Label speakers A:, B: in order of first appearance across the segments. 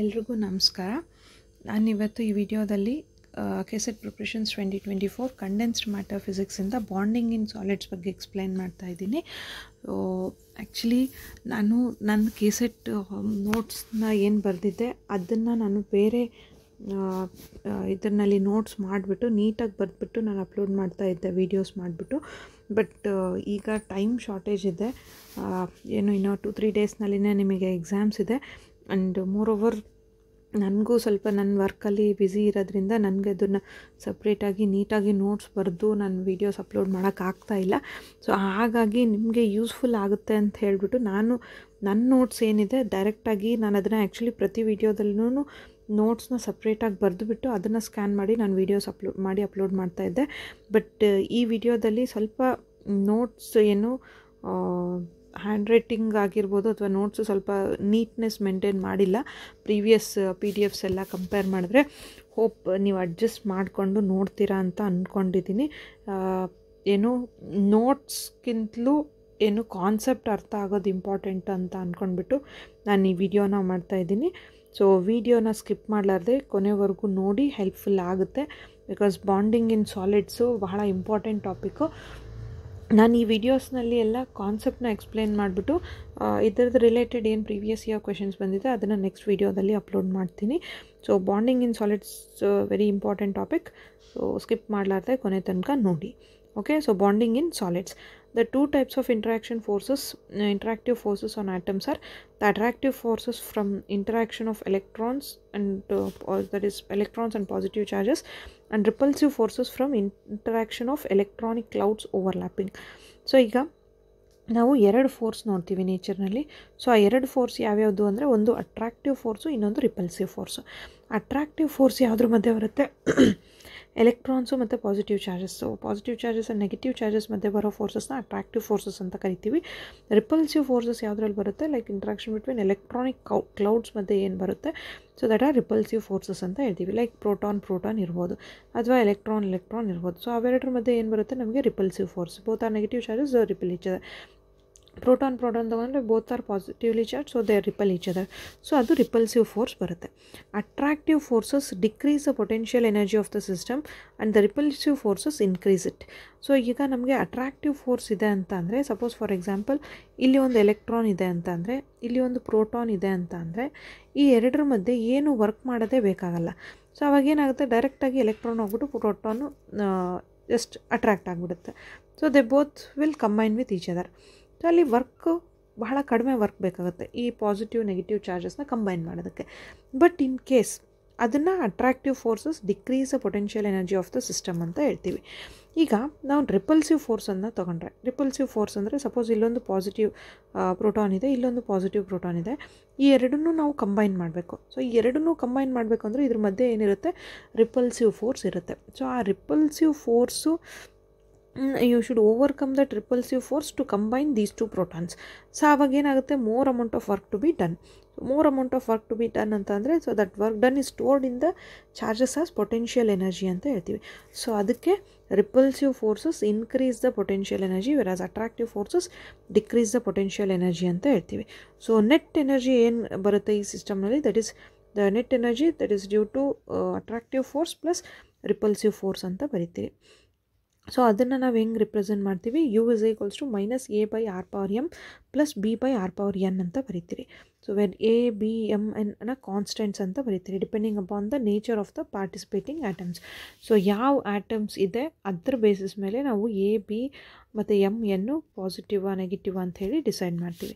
A: ಎಲ್ರಿಗೂ ನಮಸ್ಕಾರ ನಾನಿವತ್ತು ಈ ವಿಡಿಯೋದಲ್ಲಿ KSET preparations twenty twenty four condensed matter ಫಿಸಿಕ್ಸಿಂದ ಬಾಂಡಿಂಗ್ ಇನ್ ಸಾಲಿಡ್ಸ್ ಬಗ್ಗೆ ಎಕ್ಸ್ಪ್ಲೈನ್ ಮಾಡ್ತಾ ಇದ್ದೀನಿ ಆ್ಯಕ್ಚುಲಿ ನಾನು ನನ್ನ ಕೆಸೆಟ್ ನೋಟ್ಸ್ನ ಏನು ಬರೆದಿದ್ದೆ ಅದನ್ನು ನಾನು ಬೇರೆ ಇದರಲ್ಲಿ ನೋಟ್ಸ್ ಮಾಡಿಬಿಟ್ಟು ನೀಟಾಗಿ ಬರೆದ್ಬಿಟ್ಟು ನಾನು ಅಪ್ಲೋಡ್ ಮಾಡ್ತಾ ಇದ್ದೆ ವೀಡಿಯೋಸ್ ಮಾಡಿಬಿಟ್ಟು ಬಟ್ ಈಗ ಟೈಮ್ ಶಾರ್ಟೇಜ್ ಇದೆ ಏನು ಇನ್ನೂ ಟು ತ್ರೀ ಡೇಸ್ನಲ್ಲಿನೇ ನಿಮಗೆ ಎಕ್ಸಾಮ್ಸ್ ಇದೆ ಆ್ಯಂಡ್ ಮೋರ್ ಓವರ್ ನನಗೂ ಸ್ವಲ್ಪ ನನ್ನ ವರ್ಕಲ್ಲಿ ಬ್ಯುಸಿ ಇರೋದ್ರಿಂದ ನನಗೆ ಅದನ್ನು ಸಪ್ರೇಟಾಗಿ ನೀಟಾಗಿ ನೋಟ್ಸ್ ಬರೆದು ನಾನು ವೀಡಿಯೋಸ್ ಅಪ್ಲೋಡ್ ಇಲ್ಲ ಸೊ ಹಾಗಾಗಿ ನಿಮಗೆ ಯೂಸ್ಫುಲ್ ಆಗುತ್ತೆ ಅಂತ ಹೇಳಿಬಿಟ್ಟು ನಾನು ನನ್ನ ನೋಟ್ಸ್ ಏನಿದೆ ಡೈರೆಕ್ಟಾಗಿ ನಾನು ಅದನ್ನು ಆ್ಯಕ್ಚುಲಿ ಪ್ರತಿ ವೀಡಿಯೋದಲ್ಲೂ ನೋಟ್ಸ್ನ ಸಪ್ರೇಟಾಗಿ ಬರೆದುಬಿಟ್ಟು ಅದನ್ನು ಸ್ಕ್ಯಾನ್ ಮಾಡಿ ನಾನು ವೀಡಿಯೋಸ್ ಅಪ್ಲೋಡ್ ಮಾಡಿ ಅಪ್ಲೋಡ್ ಮಾಡ್ತಾಯಿದ್ದೆ ಬಟ್ ಈ ವಿಡಿಯೋದಲ್ಲಿ ಸ್ವಲ್ಪ ನೋಟ್ಸ್ ಏನು ಹ್ಯಾಂಡ್ ರೈಟಿಂಗ್ ಆಗಿರ್ಬೋದು ಅಥವಾ ನೋಟ್ಸು ಸ್ವಲ್ಪ ನೀಟ್ನೆಸ್ ಮೇಂಟೈನ್ ಮಾಡಿಲ್ಲ ಪ್ರೀವಿಯಸ್ ಪಿ ಡಿ ಎಫ್ಸ್ ಎಲ್ಲ ಕಂಪೇರ್ ಮಾಡಿದ್ರೆ ಹೋಪ್ ನೀವು ಅಡ್ಜಸ್ಟ್ ಮಾಡಿಕೊಂಡು ನೋಡ್ತೀರಾ ಅಂತ ಅಂದ್ಕೊಂಡಿದ್ದೀನಿ uh, ಏನು ನೋಟ್ಸ್ಗಿಂತಲೂ ಏನು ಕಾನ್ಸೆಪ್ಟ್ ಅರ್ಥ ಆಗೋದು ಇಂಪಾರ್ಟೆಂಟ್ ಅಂತ ಅಂದ್ಕೊಂಡ್ಬಿಟ್ಟು ನಾನು ಈ ವಿಡಿಯೋನ ಮಾಡ್ತಾಯಿದ್ದೀನಿ ಸೊ ವಿಡಿಯೋನ ಸ್ಕಿಪ್ ಮಾಡಲಾರ್ದೆ ಕೊನೆವರೆಗೂ ನೋಡಿ ಹೆಲ್ಪ್ಫುಲ್ ಆಗುತ್ತೆ ಬಿಕಾಸ್ ಬಾಂಡಿಂಗ್ ಇನ್ ಸಾಲಿಡ್ಸು ಬಹಳ ಇಂಪಾರ್ಟೆಂಟ್ ಟಾಪಿಕ್ಕು ನಾನು ಈ ವಿಡಿಯೋಸ್ನಲ್ಲಿ ಎಲ್ಲ ಕಾನ್ಸೆಪ್ಟನ್ನ ಎಕ್ಸ್ಪ್ಲೇನ್ ಮಾಡಿಬಿಟ್ಟು ಇದರದ್ದು ರಿಲೇಟೆಡ್ ಏನು ಪ್ರೀವಿಯಸ್ ಇಯರ್ ಕ್ವೆಶನ್ಸ್ ಬಂದಿದೆ ಅದನ್ನು ನೆಕ್ಸ್ಟ್ ವೀಡಿಯೋದಲ್ಲಿ ಅಪ್ಲೋಡ್ ಮಾಡ್ತೀನಿ so bonding in solids very important topic so skip ಮಾಡಲಾರ್ದೆ ಕೊನೆ ತನಕ ನೋಡಿ okay so bonding in solids the two types of interaction forces uh, interactive forces on atoms are the attractive forces from interaction of electrons and uh, or that is electrons and positive charges and repulsive forces from interaction of electronic clouds overlapping So, ಈಗ ನಾವು ಎರಡು force ನೋಡ್ತೀವಿ ನೇಚರ್ನಲ್ಲಿ so ಆ ಎರಡು force ಯಾವ್ಯಾವುದು ಅಂದರೆ ಒಂದು attractive force ಇನ್ನೊಂದು ರಿಪಲ್ಸಿವ್ ಫೋರ್ಸು ಅಟ್ರಾಕ್ಟಿವ್ ಫೋರ್ಸ್ ಯಾವುದ್ರ ಮಧ್ಯೆ ಬರುತ್ತೆ ಎಲೆಕ್ಟ್ರಾನ್ಸು ಮತ್ತು positive charges positive charges and negative charges ಮಧ್ಯೆ ಬರೋ ಫೋರ್ಸಸ್ನ ಅಟ್ರಾಕ್ಟಿವ್ ಫೋರ್ಸಸ್ ಅಂತ ಕರಿತೀವಿ ರಿಪಲ್ಸಿವ್ ಫೋರ್ಸಸ್ ಯಾವುದ್ರಲ್ಲಿ ಬರುತ್ತೆ ಲೈಕ್ ಇಂಟ್ರಾಕ್ಷನ್ ಬಿಟ್ವೀನ್ ಎಲೆಕ್ಟ್ರಾನಿಕ್ ಕೌ ಕ್ಲೌಡ್ಸ್ ಮಧ್ಯೆ ಏನು ಬರುತ್ತೆ so that are repulsive forces ಅಂತ ಹೇಳ್ತೀವಿ ಲೈಕ್ ಪ್ರೋಟಾನ್ ಪ್ರೋಟಾನ್ ಇರ್ಬೋದು ಅಥವಾ ಎಲೆಕ್ಟ್ರಾನ್ ಎಲೆಕ್ಟ್ರಾನ್ ಇರ್ಬೋದು ಸೊ ಅವೆರಡರ ಮಧ್ಯೆ ಏನು ಬರುತ್ತೆ ನಮಗೆ repulsive force both are negative charges repel ಇಚ್ಛದೆ ಪ್ರೋಟಾನ್ ಪ್ರೋಟಾನ್ ತೊಗೊಂಡ್ರೆ both are positively charge so they repel each other so ಅದು ರಿಪಲ್ಸಿವ್ ಫೋರ್ಸ್ ಬರುತ್ತೆ attractive forces decrease the potential energy of the system and the repulsive forces increase it so ಈಗ ನಮಗೆ attractive force ಇದೆ ಅಂತ ಅಂದರೆ suppose for example ಇಲ್ಲಿ ಒಂದು electron ಇದೆ ಅಂತ ಅಂದರೆ ಇಲ್ಲಿ ಒಂದು ಪ್ರೋಟಾನ್ ಇದೆ ಅಂತ ಅಂದರೆ ಈ ಎರಡರ ಮಧ್ಯೆ ಏನು ವರ್ಕ್ ಮಾಡೋದೇ ಬೇಕಾಗಲ್ಲ ಸೊ ಅವಾಗ ಏನಾಗುತ್ತೆ ಡೈರೆಕ್ಟಾಗಿ ಎಲೆಕ್ಟ್ರಾನ್ ಹೋಗ್ಬಿಟ್ಟು ಪ್ರೋಟಾನು ಜಸ್ಟ್ ಅಟ್ರಾಕ್ಟ್ ಆಗಿಬಿಡುತ್ತೆ so they both will combine with each other so ಅಲ್ಲಿ ವರ್ಕು ಬಹಳ ಕಡಿಮೆ ವರ್ಕ್ ಬೇಕಾಗುತ್ತೆ ಈ ಪಾಸಿಟಿವ್ ನೆಗೆಟಿವ್ ಚಾರ್ಜಸ್ನ ಕಂಬೈನ್ ಮಾಡೋದಕ್ಕೆ ಬಟ್ ಇನ್ ಕೇಸ್ ಅದನ್ನು attractive forces decrease the potential energy of the system ಅಂತ ಹೇಳ್ತೀವಿ ಈಗ ನಾವು ರಿಪಲ್ಸಿವ್ ಫೋರ್ಸನ್ನು ತೊಗೊಂಡ್ರೆ ರಿಪಲ್ಸಿವ್ ಫೋರ್ಸ್ ಅಂದರೆ ಸಪೋಸ್ ಇಲ್ಲೊಂದು ಪಾಸಿಟಿವ್ ಪ್ರೋಟಾನ್ ಇದೆ ಇಲ್ಲೊಂದು ಪಾಸಿಟಿವ್ ಪ್ರೋಟಾನ್ ಇದೆ ಈ ಎರಡನ್ನೂ ನಾವು ಕಂಬೈನ್ ಮಾಡಬೇಕು ಸೊ ಈ ಎರಡನ್ನೂ ಕಂಬೈನ್ ಮಾಡಬೇಕು ಅಂದರೆ ಇದ್ರ ಮಧ್ಯೆ ಏನಿರುತ್ತೆ ರಿಪಲ್ಸಿವ್ ಫೋರ್ಸ್ ಇರುತ್ತೆ ಸೊ ಆ repulsive force you should overcome the repulsive force to combine these two protons so ಏನಾಗುತ್ತೆ more amount of work to be done more amount of work to be done ಅಂತ ಅಂದರೆ so that work done is stored in the charges as potential energy ಅಂತ ಹೇಳ್ತೀವಿ so ಅದಕ್ಕೆ repulsive forces increase the potential energy as attractive forces decrease the potential energy ಅಂತ ಹೇಳ್ತೀವಿ so net energy ಏನು ಬರುತ್ತೆ ಈ ಸಿಸ್ಟಮ್ನಲ್ಲಿ that is the net energy that is due to attractive force plus repulsive force ಅಂತ ಬರಿತೀವಿ so ಅದನ್ನು ನಾವು ಹೆಂಗೆ ರಿಪ್ರೆಸೆಂಟ್ ಮಾಡ್ತೀವಿ U is equals to minus A by R power M plus B by R power N ಅಂತ ಬರೀತೀರಿ so when A B M N ಅನ್ನ constants ಅಂತ ಬರೀತೀರಿ depending upon the nature of the participating atoms so ಯಾವ atoms ಇದೆ ಅದರ basis ಮೇಲೆ ನಾವು ಎ ಬಿ ಮತ್ತು ಎಮ್ ಎನ್ನು ಪಾಸಿಟಿವಾ ನೆಗೆಟಿವ್ ಅಂತ ಹೇಳಿ ಡಿಸೈಡ್ ಮಾಡ್ತೀವಿ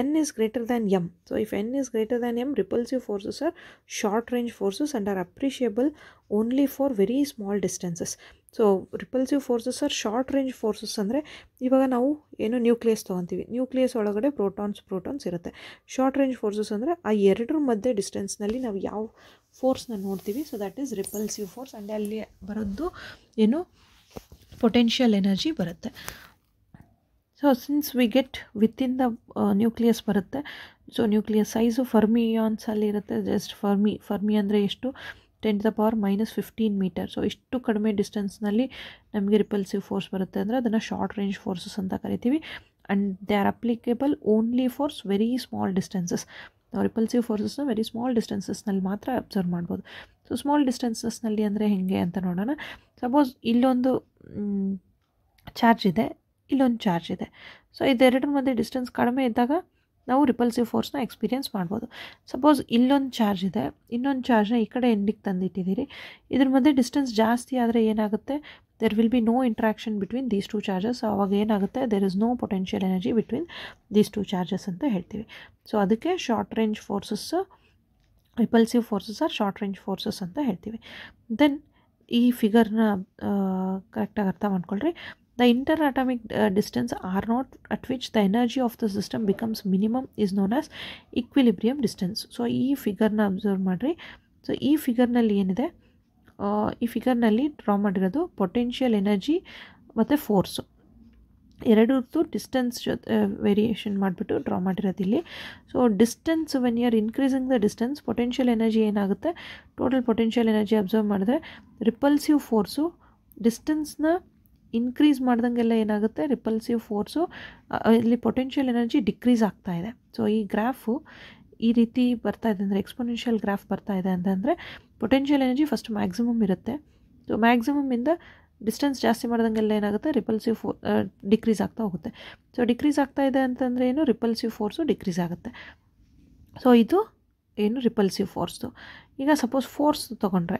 A: N is greater than M so if N is greater than M repulsive forces are short range forces and are appreciable only for very small distances so repulsive forces are short range forces ಅಂದರೆ ಇವಾಗ ನಾವು ಏನು nucleus ತೊಗೊತೀವಿ nucleus ಒಳಗಡೆ protons protons ಇರುತ್ತೆ short range forces ಅಂದರೆ ಆ ಎರಡರ ಮಧ್ಯೆ ಡಿಸ್ಟೆನ್ಸ್ನಲ್ಲಿ ನಾವು ಯಾವ ಫೋರ್ಸ್ನ ನೋಡ್ತೀವಿ so that is repulsive force and ಅಲ್ಲಿ ಬರೋದು ಏನು ಪೊಟೆನ್ಷಿಯಲ್ ಎನರ್ಜಿ ಬರುತ್ತೆ so since we get within the nucleus ಬರುತ್ತೆ ಸೊ ನ್ಯೂಕ್ಲಿಯಸ್ ಸೈಜು ಫರ್ಮಿಯಾನ್ಸಲ್ಲಿ ಇರುತ್ತೆ ಜಸ್ಟ್ ಫರ್ಮಿ ಫರ್ಮಿ ಅಂದರೆ ಎಷ್ಟು ten the power minus fifteen metre so ಇಷ್ಟು ಕಡಿಮೆ ಡಿಸ್ಟೆನ್ಸ್ನಲ್ಲಿ ನಮಗೆ ರಿಪಲ್ಸಿವ್ ಫೋರ್ಸ್ ಬರುತ್ತೆ ಅಂದರೆ ಅದನ್ನು ಶಾರ್ಟ್ ರೇಂಜ್ ಫೋರ್ಸಸ್ ಅಂತ ಕರಿತೀವಿ and they are applicable only for very small distances ನಾವು ರಿಪಲ್ಸಿವ್ ಫೋರ್ಸಸ್ನ ವೆರಿ ಸ್ಮಾಲ್ ಡಿಸ್ಟೆನ್ಸಸ್ನಲ್ಲಿ ಮಾತ್ರ ಅಬ್ಸರ್ವ್ ಮಾಡ್ಬೋದು ಸೊ ಸ್ಮಾಲ್ ಡಿಸ್ಟೆನ್ಸಸ್ನಲ್ಲಿ ಅಂದರೆ ಹೇಗೆ ಅಂತ ನೋಡೋಣ ಸಪೋಸ್ ಇಲ್ಲೊಂದು ಚಾರ್ಜ್ ಇದೆ ಇಲ್ಲೊಂದು ಚಾರ್ಜ್ ಇದೆ ಸೊ ಇದೆರಡರ ಮಧ್ಯೆ ಡಿಸ್ಟೆನ್ಸ್ ಕಡಿಮೆ ಇದ್ದಾಗ ನಾವು ರಿಪಲ್ಸಿವ್ ಫೋರ್ಸ್ನ ಎಕ್ಸ್ಪೀರಿಯೆನ್ಸ್ ಮಾಡ್ಬೋದು ಸಪೋಸ್ ಇಲ್ಲೊಂದು ಚಾರ್ಜ್ ಇದೆ ಇನ್ನೊಂದು ಚಾರ್ಜ್ನ ಈ ಕಡೆ ಎಂಡಿಗೆ ತಂದಿಟ್ಟಿದ್ದೀರಿ ಇದ್ರ ಮಧ್ಯೆ ಡಿಸ್ಟೆನ್ಸ್ ಜಾಸ್ತಿ ಆದರೆ ಏನಾಗುತ್ತೆ there will be no interaction between these two charges ಅವಾಗ ಏನಾಗುತ್ತೆ there is no potential energy between these two charges ಅಂತ ಹೇಳ್ತೀವಿ ಸೊ ಅದಕ್ಕೆ short range forces repulsive forces are short range forces ಅಂತ ಹೇಳ್ತೀವಿ ದೆನ್ ಈ ಫಿಗರ್ನ ಕರೆಕ್ಟಾಗಿ ಅರ್ಥ ಮಾಡ್ಕೊಳ್ರಿ the interatomic distance R naught at which the energy of the system becomes minimum is known as equilibrium distance. So ಈ ಫಿಗರ್ನ observe ಮಾಡಿರಿ ಸೊ ಈ ಫಿಗರ್ನಲ್ಲಿ ಏನಿದೆ ಈ ಫಿಗರ್ನಲ್ಲಿ ಡ್ರಾ ಮಾಡಿರೋದು ಪೊಟೆನ್ಷಿಯಲ್ ಎನರ್ಜಿ ಮತ್ತು ಫೋರ್ಸು ಎರಡರದ್ದು ಡಿಸ್ಟೆನ್ಸ್ ಜೊತೆ ವೇರಿಯೇಷನ್ ಮಾಡಿಬಿಟ್ಟು ಡ್ರಾ ಮಾಡಿರೋದು ಇಲ್ಲಿ so distance when you are increasing the distance potential energy ಏನಾಗುತ್ತೆ ಟೋಟಲ್ ಪೊಟೆನ್ಷಿಯಲ್ ಎನರ್ಜಿ ಅಬ್ಸರ್ವ್ ಮಾಡಿದ್ರೆ ರಿಪಲ್ಸಿವ್ ಫೋರ್ಸು ಡಿಸ್ಟೆನ್ಸ್ನ ಇನ್ಕ್ರೀಸ್ ಮಾಡ್ದಂಗೆಲ್ಲ ಏನಾಗುತ್ತೆ ರಿಪಲ್ಸಿವ್ ಫೋರ್ಸು ಇಲ್ಲಿ ಪೊಟೆನ್ಷಿಯಲ್ ಎನರ್ಜಿ ಡಿಕ್ರೀಸ್ ಆಗ್ತಾ ಇದೆ ಸೊ ಈ ಗ್ರಾಫು ಈ ರೀತಿ ಬರ್ತಾ ಇದೆ ಅಂದರೆ ಎಕ್ಸ್ಪೊನೆನ್ಷಿಯಲ್ ಗ್ರಾಫ್ ಬರ್ತಾ ಇದೆ ಅಂತಂದರೆ ಪೊಟೆನ್ಷಿಯಲ್ ಎನರ್ಜಿ ಫಸ್ಟ್ ಮ್ಯಾಕ್ಸಿಮಮ್ ಇರುತ್ತೆ ಸೊ ಇಂದ ಡಿಸ್ಟೆನ್ಸ್ ಜಾಸ್ತಿ ಮಾಡಿದಂಗೆಲ್ಲ ಏನಾಗುತ್ತೆ ರಿಪಲ್ಸಿವ್ ಫೋ ಡಿಕ್ರೀಸ್ ಆಗ್ತಾ ಹೋಗುತ್ತೆ ಸೊ ಡಿಕ್ರೀಸ್ ಆಗ್ತಾ ಇದೆ ಅಂತಂದರೆ ಏನು ರಿಪಲ್ಸಿವ್ ಫೋರ್ಸು ಡಿಕ್ರೀಸ್ ಆಗುತ್ತೆ ಸೊ ಇದು ಏನು ರಿಪಲ್ಸಿವ್ ಫೋರ್ಸು ಈಗ ಸಪೋಸ್ ಫೋರ್ಸ್ ತೊಗೊಂಡ್ರೆ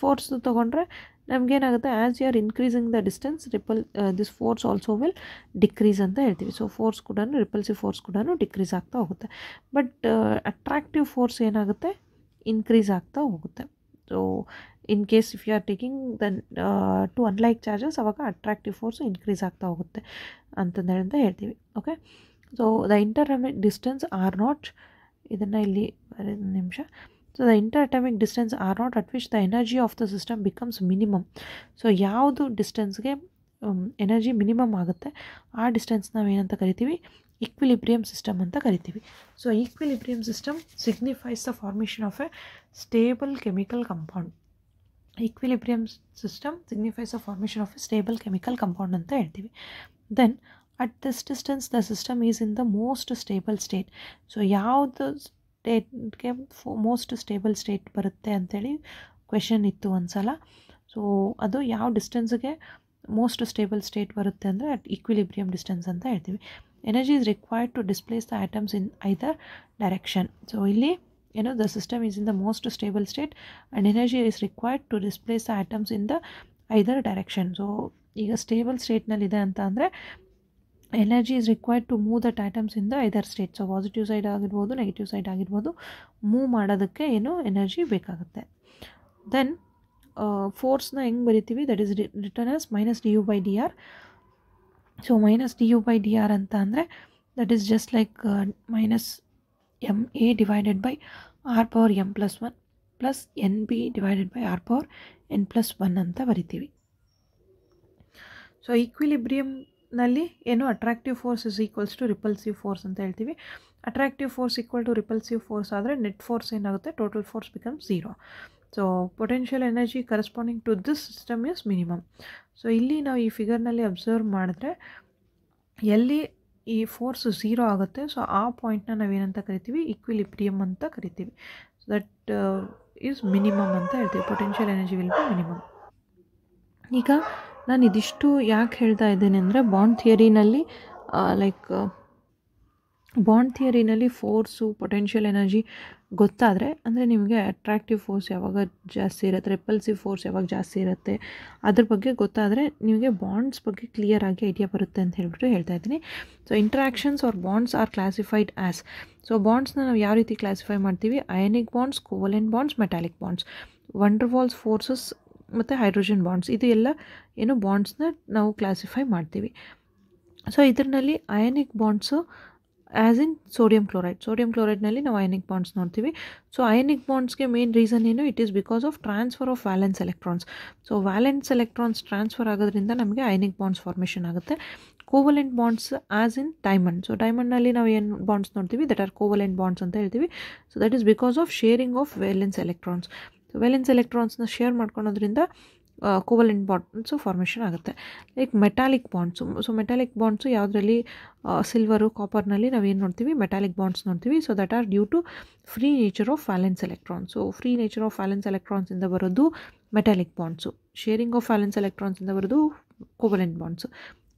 A: ಫೋರ್ಸ್ ತೊಗೊಂಡ್ರೆ ನಮಗೇನಾಗುತ್ತೆ as you are increasing the distance repel this force also will decrease ಅಂತ ಹೇಳ್ತೀವಿ ಸೊ ಫೋರ್ಸ್ ಕೂಡ ರಿಪಲ್ಸಿವ್ ಫೋರ್ಸ್ ಕೂಡ ಡಿಕ್ರೀಸ್ ಆಗ್ತಾ ಹೋಗುತ್ತೆ ಬಟ್ ಅಟ್ರಾಕ್ಟಿವ್ ಫೋರ್ಸ್ ಏನಾಗುತ್ತೆ ಇನ್ಕ್ರೀಸ್ ಆಗ್ತಾ ಹೋಗುತ್ತೆ so in case if you are taking the two unlike charges ಅವಾಗ ಅಟ್ರಾಕ್ಟಿವ್ ಫೋರ್ಸ್ ಇನ್ಕ್ರೀಸ್ ಆಗ್ತಾ ಹೋಗುತ್ತೆ ಅಂತಂದೇಳಿ ಹೇಳ್ತೀವಿ okay so the inter distance R naught ಇದನ್ನು ಇಲ್ಲಿ ನಿಮಿಷ so the inter interatomic distance R naught at which the energy of the system becomes minimum so याद distance के एनर्जी मिनिमम आगते आटेन्स नावेन करती इक्विलिब्रियम सिसम अंत करती so equilibrium system signifies the formation of a stable chemical compound equilibrium system signifies the formation of a stable chemical compound अंत हेती at this distance the system is in the most stable state so याद ಸ್ಟೇಟ್ಗೆ most stable state ಬರುತ್ತೆ ಅಂಥೇಳಿ question ಇತ್ತು ಒಂದು ಸಲ so ಅದು ಯಾವ ಡಿಸ್ಟೆನ್ಸ್ಗೆ ಮೋಸ್ಟ್ ಸ್ಟೇಬಲ್ ಸ್ಟೇಟ್ ಬರುತ್ತೆ ಅಂದರೆ ಅಟ್ ಈಕ್ವಿಲಿಬ್ರಿಯಮ್ ಡಿಸ್ಟೆನ್ಸ್ ಅಂತ ಹೇಳ್ತೀವಿ energy is required to displace the atoms in either direction so ಇಲ್ಲಿ ಏನೋ the system is in the most stable state and energy is required to displace the atoms in the either direction so ಈಗ stable ಸ್ಟೇಟ್ನಲ್ಲಿದೆ ಅಂತ ಅಂದರೆ energy is required to move that in ಇಂದ either state so positive side ಆಗಿರ್ಬೋದು negative side ಆಗಿರ್ಬೋದು move ಮಾಡೋದಕ್ಕೆ ಏನು energy ಬೇಕಾಗುತ್ತೆ ದೆನ್ ಫೋರ್ಸ್ನ ಹೆಂಗೆ ಬರಿತೀವಿ that is written as minus D U by D R so minus D U by D R ಅಂತ ಅಂದರೆ that is just like minus M A divided by R power M plus one plus N B divided by R power N plus one ಅಂತ ಬರಿತೀವಿ so equilibrium ನಲ್ಲಿ ಏನು attractive force is equals to repulsive force ಅಂತ ಹೇಳ್ತೀವಿ attractive force equal to repulsive force ಆದರೆ net force ಏನಾಗುತ್ತೆ total force become zero so potential energy corresponding to this system is minimum so ಇಲ್ಲಿ ನಾವು ಈ ಫಿಗರ್ನಲ್ಲಿ observe ಮಾಡಿದ್ರೆ ಎಲ್ಲಿ ಈ ಫೋರ್ಸ್ ಝೀರೋ ಆಗುತ್ತೆ ಸೊ ಆ ಪಾಯಿಂಟ್ನ ನಾವೇನಂತ ಕರಿತೀವಿ ಪ್ರಿಯಮ್ ಅಂತ ಕರಿತೀವಿ ದಟ್ ಈಸ್ ಮಿನಿಮಮ್ ಅಂತ ಹೇಳ್ತೀವಿ potential energy will be minimum ಈಗ ನಾನು ಇದಿಷ್ಟು ಯಾಕೆ ಹೇಳ್ತಾ ಇದ್ದೇನೆ ಅಂದರೆ ಬಾಂಡ್ ಥಿಯರಿನಲ್ಲಿ ಲೈಕ್ ಬಾಂಡ್ ಥಿಯರಿನಲ್ಲಿ ಫೋರ್ಸು ಪೊಟೆನ್ಷಿಯಲ್ ಎನರ್ಜಿ ಗೊತ್ತಾದರೆ ಅಂದರೆ ನಿಮಗೆ ಅಟ್ರಾಕ್ಟಿವ್ ಫೋರ್ಸ್ ಯಾವಾಗ ಜಾಸ್ತಿ ಇರುತ್ತೆ ರೆಪಲ್ಸಿವ್ ಫೋರ್ಸ್ ಯಾವಾಗ ಜಾಸ್ತಿ ಇರುತ್ತೆ ಅದ್ರ ಬಗ್ಗೆ ಗೊತ್ತಾದರೆ ನಿಮಗೆ ಬಾಂಡ್ಸ್ ಬಗ್ಗೆ ಕ್ಲಿಯರ್ ಆಗಿ ಐಡಿಯಾ ಬರುತ್ತೆ ಅಂತ ಹೇಳ್ಬಿಟ್ಟು ಹೇಳ್ತಾ ಇದ್ದೀನಿ so interactions are bonds are classified as so ಬಾಂಡ್ಸ್ನ ನಾವು ಯಾವ ರೀತಿ ಕ್ಲಾಸಿಫೈ ಮಾಡ್ತೀವಿ ionic bonds covalent bonds metallic bonds van der Waals forces ಮತ್ತು ಹೈಡ್ರೋಜನ್ ಬಾಂಡ್ಸ್ ಇದು ಎಲ್ಲ ಏನು ಬಾಂಡ್ಸ್ನ ನಾವು ಕ್ಲಾಸಿಫೈ ಮಾಡ್ತೀವಿ ಸೊ ಇದರಲ್ಲಿ ionic bonds as in sodium chloride sodium ಕ್ಲೋರೈಡ್ನಲ್ಲಿ ನಾವು ಅಯನಿಕ್ ಬಾಂಡ್ಸ್ ನೋಡ್ತೀವಿ ಸೊ ಅಯನಿಕ್ ಬಾಂಡ್ಸ್ಗೆ ಮೇನ್ ರೀಸನ್ ಏನು it is because of transfer of valence electrons so valence electrons transfer ಆಗೋದ್ರಿಂದ ನಮಗೆ ಅಯನಿಕ್ ಬಾಂಡ್ಸ್ ಫಾರ್ಮೇಷನ್ ಆಗುತ್ತೆ covalent bonds as in diamond so ಡೈಮಂಡ್ನಲ್ಲಿ ನಾವು ಏನು ಬಾಂಡ್ಸ್ ನೋಡ್ತೀವಿ ದಟ್ ಆರ್ ಕೋವಲೆಂಟ್ ಬಾಂಡ್ಸ್ ಅಂತ ಹೇಳ್ತೀವಿ so that is because of sharing of valence electrons so valence ಎಲೆಕ್ಟ್ರಾನ್ಸ್ನ ಶೇರ್ ಮಾಡ್ಕೊಳೋದ್ರಿಂದ ಕೋವಲೆಂಟ್ ಬಾಂಡ್ಸು ಫಾರ್ಮೇಷನ್ ಆಗುತ್ತೆ like metallic bonds so metallic bonds ಯಾವುದರಲ್ಲಿ ಸಿಲ್ವರು ಕಾಪರ್ನಲ್ಲಿ ನಾವು ಏನು ನೋಡ್ತೀವಿ ಮೆಟಾಲಿಕ್ ಬಾಂಡ್ಸ್ ನೋಡ್ತೀವಿ so that are due to free nature of valence electrons so free nature of valence ಎಲೆಕ್ಟ್ರಾನ್ಸಿಂದ ಬರೋದು metallic bonds sharing of valence ಎಲೆಕ್ಟ್ರಾನ್ಸಿಂದ ಬರೋದು covalent bonds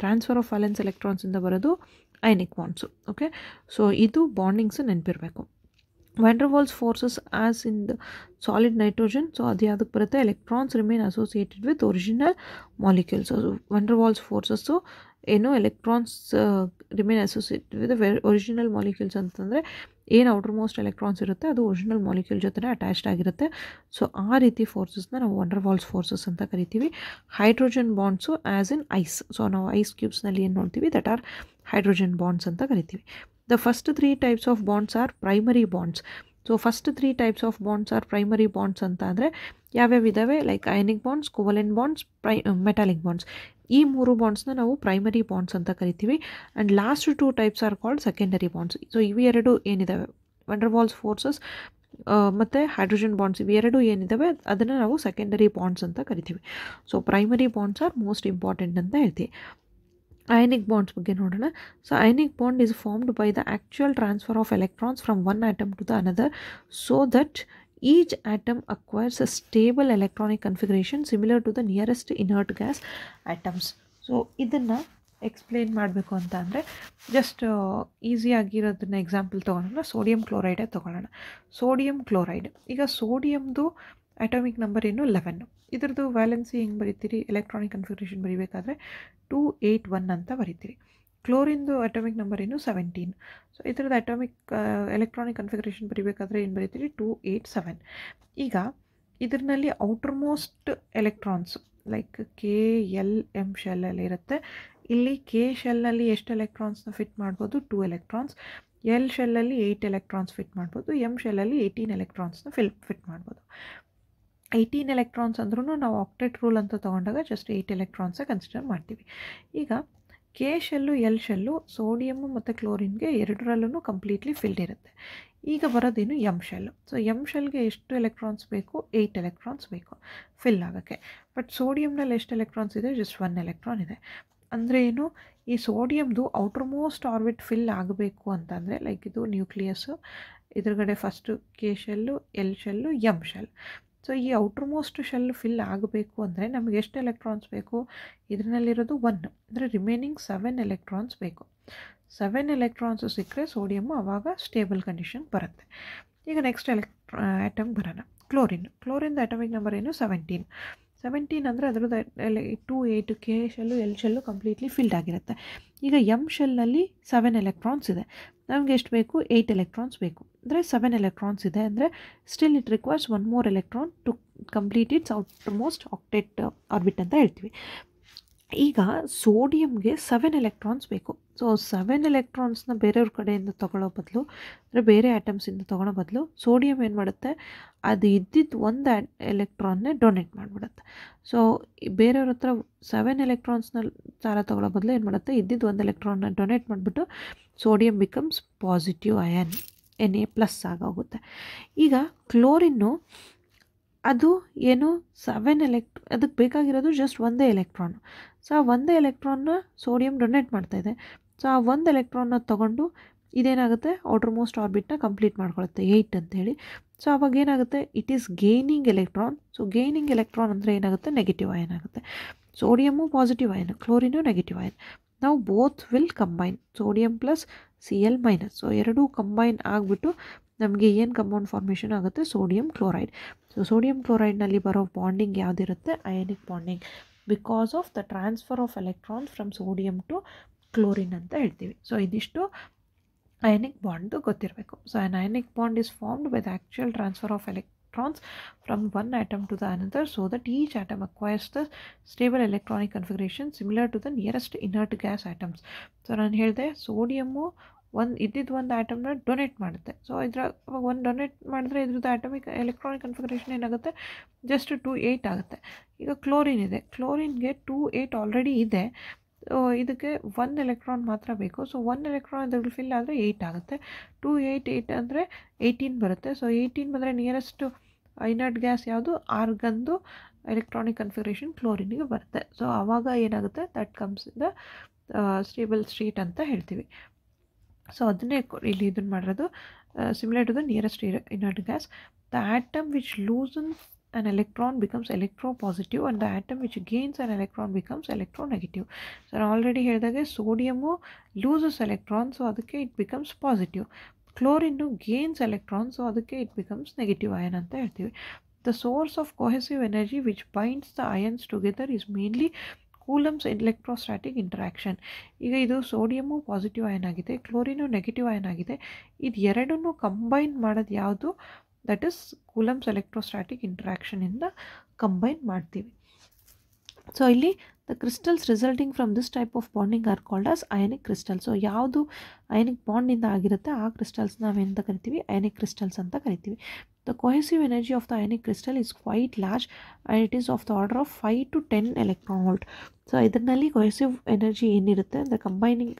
A: transfer of valence ಎಲೆಕ್ಟ್ರಾನ್ಸಿಂದ ಬರೋದು ಐನಿಕ್ ಬಾಂಡ್ಸು ಓಕೆ ಸೊ ಇದು bondings ನೆನಪಿರಬೇಕು van der Waals forces as in the solid nitrogen so ಅದು ಯಾವುದಕ್ಕೆ ಬರುತ್ತೆ electrons remain associated with original molecules van der Waals forces ಏನು electrons remain associate with original molecules ಅಂತಂದರೆ ಏನು ಔಟರ್ ಮೋಸ್ಟ್ ಎಲೆಕ್ಟ್ರಾನ್ಸ್ ಇರುತ್ತೆ ಅದು ಒರಿಜಿನಲ್ ಮಾಲಿಕ್ಯೂಲ್ ಜೊತೆ ಅಟ್ಯಾಚ್ಡ್ ಆಗಿರುತ್ತೆ ಸೊ ಆ ರೀತಿ ಫೋರ್ಸಸ್ನ ನಾವು ವಂಡರ್ವಾಲ್ಸ್ ಫೋರ್ಸಸ್ ಅಂತ ಕರಿತೀವಿ hydrogen bonds as in ice so ನಾವು ಐಸ್ ಕ್ಯೂಬ್ಸ್ನಲ್ಲಿ ಏನು ನೋಡ್ತೀವಿ ದಟ್ ಆರ್ ಹೈಡ್ರೋಜನ್ ಬಾಂಡ್ಸ್ ಅಂತ ಕರಿತೀವಿ The first three types of bonds are primary bonds. So first three types of bonds are primary bonds ಅಂತ ಅಂದರೆ ಯಾವ್ಯಾವ ಇದ್ದಾವೆ like ionic bonds covalent bonds ಪ್ರೈ ಮೆಟಾಲಿಕ್ ಬಾಂಡ್ಸ್ ಈ ಮೂರು ಬಾಂಡ್ಸ್ನ ನಾವು ಪ್ರೈಮರಿ ಬಾಂಡ್ಸ್ ಅಂತ ಕರಿತೀವಿ and last two types are called secondary bonds so ಇವೆರಡು ಏನಿದ್ದಾವೆ ವಂಡರ್ವಾಲ್ಸ್ ಫೋರ್ಸಸ್ ಮತ್ತು ಹೈಡ್ರೋಜನ್ ಬಾಂಡ್ಸ್ ಇವೆರಡು ಏನಿದ್ದಾವೆ ಅದನ್ನು ನಾವು ಸೆಕೆಂಡರಿ ಬಾಂಡ್ಸ್ ಅಂತ ಕರಿತೀವಿ so primary bonds are most important ಅಂತ ಹೇಳ್ತೀವಿ ಅಯನಿಕ್ ಬಾಂಡ್ಸ್ ಬಗ್ಗೆ ನೋಡೋಣ so ionic bond is formed by the actual transfer of electrons from one atom to the another so that each atom acquires a stable electronic configuration similar to the nearest inert gas atoms so ಇದನ್ನು explain ಮಾಡಬೇಕು ಅಂತ ಅಂದರೆ just ಈಸಿಯಾಗಿರೋದನ್ನ example ತೊಗೊಳೋಣ sodium ಕ್ಲೋರೈಡೇ ತೊಗೊಳ್ಳೋಣ sodium chloride ಈಗ ಸೋಡಿಯಮ್ದು ಆಟಮಿಕ್ ನಂಬರ್ ಏನು ಲೆವೆನ್ನು ಇದ್ರದ್ದು ವ್ಯಾಲೆನ್ಸಿ ಹೆಂಗೆ ಬರೀತೀರಿ ಎಲೆಕ್ಟ್ರಾನಿಕ್ ಕನ್ಫಿಗ್ರೇಷನ್ ಬರೀಬೇಕಾದ್ರೆ ಟೂ ಏಯ್ಟ್ ಒನ್ ಅಂತ ಬರೀತೀರಿ ಕ್ಲೋರಿನ್ದು ಅಟೋಮಿಕ್ ನಂಬರ್ ಏನು ಸೆವೆಂಟೀನ್ ಸೊ ಇದರದ್ದು ಅಟೋಮಿಕ್ ಎಲೆಕ್ಟ್ರಾನಿಕ್ ಕನ್ಫಿಗ್ರೇಷನ್ ಬರೀಬೇಕಾದ್ರೆ ಏನು ಬರೀತೀರಿ ಟೂ ಏಯ್ಟ್ ಸೆವೆನ್ ಈಗ ಇದರಲ್ಲಿ outermost electrons like K L M ಶೆಲ್ಲಲ್ಲಿ ಇರುತ್ತೆ ಇಲ್ಲಿ ಕೆ ಶೆಲ್ನಲ್ಲಿ ಎಷ್ಟು ಎಲೆಕ್ಟ್ರಾನ್ಸ್ನ ಫಿಟ್ ಮಾಡ್ಬೋದು ಟೂ ಎಲೆಕ್ಟ್ರಾನ್ಸ್ ಎಲ್ ಶೆಲ್ಲಲ್ಲಿ ಏಯ್ಟ್ ಎಲೆಕ್ಟ್ರಾನ್ಸ್ ಫಿಟ್ ಮಾಡ್ಬೋದು ಎಮ್ ಶೆಲ್ಲಲ್ಲಿ ಏಯ್ಟೀನ್ ಎಲೆಕ್ಟ್ರಾನ್ಸ್ನ ಫಿಲ್ ಫಿಟ್ ಮಾಡ್ಬೋದು ಏಯ್ಟೀನ್ ಎಲೆಕ್ಟ್ರಾನ್ಸ್ ಅಂದ್ರೂ ನಾವು ಆಕ್ಟೆಟ್ ರೂಲ್ ಅಂತ ತೊಗೊಂಡಾಗ ಜಸ್ಟ್ ಏಯ್ಟ್ ಎಲೆಕ್ಟ್ರಾನ್ಸ ಕನ್ಸಿಡರ್ ಮಾಡ್ತೀವಿ ಈಗ K shell L shell sodium ಮತ್ತು ಕ್ಲೋರಿನ್ಗೆ ಎರಡರಲ್ಲೂ ಕಂಪ್ಲೀಟ್ಲಿ ಫಿಲ್ಡ್ ಇರುತ್ತೆ ಈಗ ಬರೋದೇನು ಎಮ್ ಶೆಲ್ ಸೊ ಎಮ್ ಶೆಲ್ಗೆ ಎಷ್ಟು ಎಲೆಕ್ಟ್ರಾನ್ಸ್ ಬೇಕು ಏಯ್ಟ್ ಎಲೆಕ್ಟ್ರಾನ್ಸ್ ಬೇಕು ಫಿಲ್ ಆಗೋಕ್ಕೆ ಬಟ್ ಸೋಡಿಯಮ್ನಲ್ಲಿ ಎಷ್ಟು ಎಲೆಕ್ಟ್ರಾನ್ಸ್ ಇದೆ ಜಸ್ಟ್ ಒನ್ ಎಲೆಕ್ಟ್ರಾನ್ ಇದೆ ಅಂದರೆ ಏನು ಈ ಸೋಡಿಯಮ್ದು ಔಟರ್ ಮೋಸ್ಟ್ ಆರ್ಬಿಟ್ ಫಿಲ್ ಆಗಬೇಕು ಅಂತಂದರೆ ಲೈಕ್ ಇದು ನ್ಯೂಕ್ಲಿಯಸ್ಸು ಇದ್ರಗಡೆ first K shell L shell M shell so ಈ ಔಟರ್ ಮೋಸ್ಟ್ ಶೆಲ್ ಫಿಲ್ ಆಗಬೇಕು ಅಂದರೆ ನಮಗೆ ಎಷ್ಟು ಎಲೆಕ್ಟ್ರಾನ್ಸ್ ಬೇಕು ಇದರಲ್ಲಿರೋದು ಒನ್ ಅಂದರೆ ರಿಮೈನಿಂಗ್ ಸೆವೆನ್ ಎಲೆಕ್ಟ್ರಾನ್ಸ್ ಬೇಕು ಸೆವೆನ್ ಎಲೆಕ್ಟ್ರಾನ್ಸ್ ಸಿಕ್ಕರೆ ಸೋಡಿಯಮ್ಮು ಆವಾಗ ಸ್ಟೇಬಲ್ ಕಂಡೀಷನ್ ಬರುತ್ತೆ ಈಗ ನೆಕ್ಸ್ಟ್ ಎಲೆಕ್ಟ್ರಾ ಆ್ಯಟಮ್ ಬರೋಣ ಕ್ಲೋರಿನ್ ಕ್ಲೋರಿನ್ ಆಟಮಿಕ್ ನಂಬರ್ ಏನು ಸೆವೆಂಟೀನ್ ಸೆವೆಂಟೀನ್ ಅಂದರೆ ಅದರದ್ದು ಎಲೆ two eight K shell L shell completely filled ಆಗಿರುತ್ತೆ ಈಗ ಎಮ್ ಶೆಲ್ನಲ್ಲಿ ಸೆವೆನ್ ಎಲೆಕ್ಟ್ರಾನ್ಸ್ ಇದೆ ನಮಗೆ ಎಷ್ಟು ಬೇಕು ಏಯ್ಟ್ ಎಲೆಕ್ಟ್ರಾನ್ಸ್ ಬೇಕು ಅಂದರೆ ಸೆವೆನ್ ಎಲೆಕ್ಟ್ರಾನ್ಸ್ ಇದೆ ಅಂದರೆ still it requires one more electron to complete its outmost octet orbit ಅಂತ ಹೇಳ್ತೀವಿ ಈಗ ಸೋಡಿಯಂಗೆ ಸೆವೆನ್ ಎಲೆಕ್ಟ್ರಾನ್ಸ್ ಬೇಕು ಸೊ ಸೆವೆನ್ ಎಲೆಕ್ಟ್ರಾನ್ಸ್ನ ಬೇರೆಯವ್ರ ಕಡೆಯಿಂದ ತೊಗೊಳ್ಳೋ ಬದಲು ಅಂದರೆ ಬೇರೆ ಐಟಮ್ಸಿಂದ ತೊಗೊಳ್ಳೋ ಬದಲು ಸೋಡಿಯಂ ಏನು ಮಾಡುತ್ತೆ ಅದು ಇದ್ದಿದ್ದು ಒಂದು ಎಲೆಕ್ಟ್ರಾನ್ನೇ ಡೊನೇಟ್ ಮಾಡಿಬಿಡುತ್ತೆ ಸೊ ಬೇರೆಯವ್ರ ಹತ್ರ ಸೆವೆನ್ ಎಲೆಕ್ಟ್ರಾನ್ಸ್ನ ಸಾಲ ತೊಗೊಳ್ಳೋ ಬದಲು ಏನು ಮಾಡುತ್ತೆ ಇದ್ದಿದ್ದು ಒಂದು ಎಲೆಕ್ಟ್ರಾನ್ನ ಡೊನೇಟ್ ಮಾಡಿಬಿಟ್ಟು sodium becomes positive ion N A plus ಆಗೋಗುತ್ತೆ ಈಗ ಕ್ಲೋರಿನ್ನು ಅದು ಏನು ಸೆವೆನ್ ಎಲೆಕ್ಟ್ ಅದಕ್ಕೆ ಬೇಕಾಗಿರೋದು ಜಸ್ಟ್ ಒಂದೇ ಎಲೆಕ್ಟ್ರಾನು ಸೊ ಆ ಒಂದೇ ಎಲೆಕ್ಟ್ರಾನ್ನ ಸೋಡಿಯಂ ಡೊನೇಟ್ ಇದೆ ಸೊ ಆ ಒಂದು ಎಲೆಕ್ಟ್ರಾನ್ನ ತೊಗೊಂಡು ಇದೇನಾಗುತ್ತೆ ಔಟರ್ ಮೋಸ್ಟ್ ಆರ್ಬಿಟ್ನ ಕಂಪ್ಲೀಟ್ ಮಾಡ್ಕೊಳುತ್ತೆ ಏಯ್ಟ್ ಹೇಳಿ ಸೊ ಅವಾಗ ಏನಾಗುತ್ತೆ it is gaining electron so gaining electron ಅಂದರೆ ಏನಾಗುತ್ತೆ ನೆಗೆಟಿವ್ ಆಯನ್ ಆಗುತ್ತೆ sodium positive ion chlorine negative ion ನಾವು both will combine sodium plus C L minus so ಎರಡೂ ಕಂಬೈನ್ ಆಗಿಬಿಟ್ಟು ನಮಗೆ ಏನು ಕಂಬೌಂಡ್ ಫಾರ್ಮೇಷನ್ ಆಗುತ್ತೆ ಸೋಡಿಯಂ ಕ್ಲೋರೈಡ್ ಸೊ ಸೋಡಿಯಂ ಕ್ಲೋರೈಡ್ನಲ್ಲಿ ಬರೋ ಬಾಂಡಿಂಗ್ ಯಾವುದಿರುತ್ತೆ ionic bonding because of the transfer of electrons from sodium to chlorine and the heltivi. So, it is to ionic bond to gothirveko. So, an ionic bond is formed by the actual transfer of electrons from one atom to the another so that each atom acquires the stable electronic configuration similar to the nearest inert gas atoms. So, run here the sodium. Mo, ಒಂದು ಇದ್ದಿದ್ದು ಒಂದು ಆಟಮ್ನ donate ಮಾಡುತ್ತೆ so ಇದರ ಅವಾಗ ಒಂದು donate ಮಾಡಿದ್ರೆ ಇದ್ರದ್ದು atomic electronic configuration ಏನಾಗುತ್ತೆ ಜಸ್ಟ್ ಟೂ ಏಯ್ಟ್ ಆಗುತ್ತೆ ಈಗ ಕ್ಲೋರಿನ್ ಇದೆ ಕ್ಲೋರಿನ್ಗೆ ಟೂ ಏಯ್ಟ್ ಆಲ್ರೆಡಿ ಇದೆ ಇದಕ್ಕೆ ಒನ್ ಎಲೆಕ್ಟ್ರಾನ್ ಮಾತ್ರ ಬೇಕು ಸೊ ಒನ್ ಎಲೆಕ್ಟ್ರಾನ್ ಇದ್ರಲ್ಲಿ ಫಿಲ್ ಆದರೆ ಏಯ್ಟ್ ಆಗುತ್ತೆ ಟೂ ಏಯ್ಟ್ ಏಯ್ಟ್ ಅಂದರೆ ಏಯ್ಟೀನ್ ಬರುತ್ತೆ ಸೊ ಏಯ್ಟೀನ್ ಬಂದರೆ ನಿಯರೆಸ್ಟ್ ಐನರ್ಟ್ ಗ್ಯಾಸ್ ಯಾವುದು ಆರ್ಗಂದು ಎಲೆಕ್ಟ್ರಾನಿಕ್ ಕನ್ಫಿಗರೇಷನ್ ಕ್ಲೋರಿನಿಗೆ ಬರುತ್ತೆ ಸೊ ಆವಾಗ ಏನಾಗುತ್ತೆ that comes the stable street ಅಂತ ಹೇಳ್ತೀವಿ So, that is uh, similar to the nearest inert gas. The atom which loses an electron becomes electropositive and the atom which gains an electron becomes negative. So, already here the guys, sodium loses electrons, so that it becomes positive. Chlorine gains electrons, so that it becomes negative ion. The source of cohesive energy which binds the ions together is mainly Coulomb's electrostatic interaction ಈಗ ಇದು ಸೋಡಿಯಮು positive ಆಯನ್ ಆಗಿದೆ chlorine negative ಆಯನ್ ಆಗಿದೆ ಇದು ಎರಡನ್ನೂ combine ಮಾಡೋದು ಯಾವುದು ದಟ್ ಇಸ್ ಕೂಲಮ್ಸ್ ಎಲೆಕ್ಟ್ರೋಸ್ಟ್ಯಾಟಿಕ್ ಇಂಟ್ರಾಕ್ಷನಿಂದ ಕಂಬೈನ್ ಮಾಡ್ತೀವಿ ಸೊ ಇಲ್ಲಿ the crystals resulting from this type of bonding are called as ionic crystal so ಯಾವುದು ಅಯನಿಕ್ ಬಾಂಡಿಂದ ಆಗಿರುತ್ತೆ ಆ ಕ್ರಿಸ್ಟಲ್ಸ್ ನಾವೇನಂತ ಕರಿತೀವಿ ಅಯನಿಕ್ ಕ್ರಿಸ್ಟಲ್ಸ್ ಅಂತ ಕರಿತೀವಿ the cohesive energy of the ionic crystal is quite large and it is of the order of five to ten electron volt so ಇದರಲ್ಲಿ cohesive energy ಏನಿರುತ್ತೆ ಅಂದರೆ ಕಂಬೈನಿಂಗ್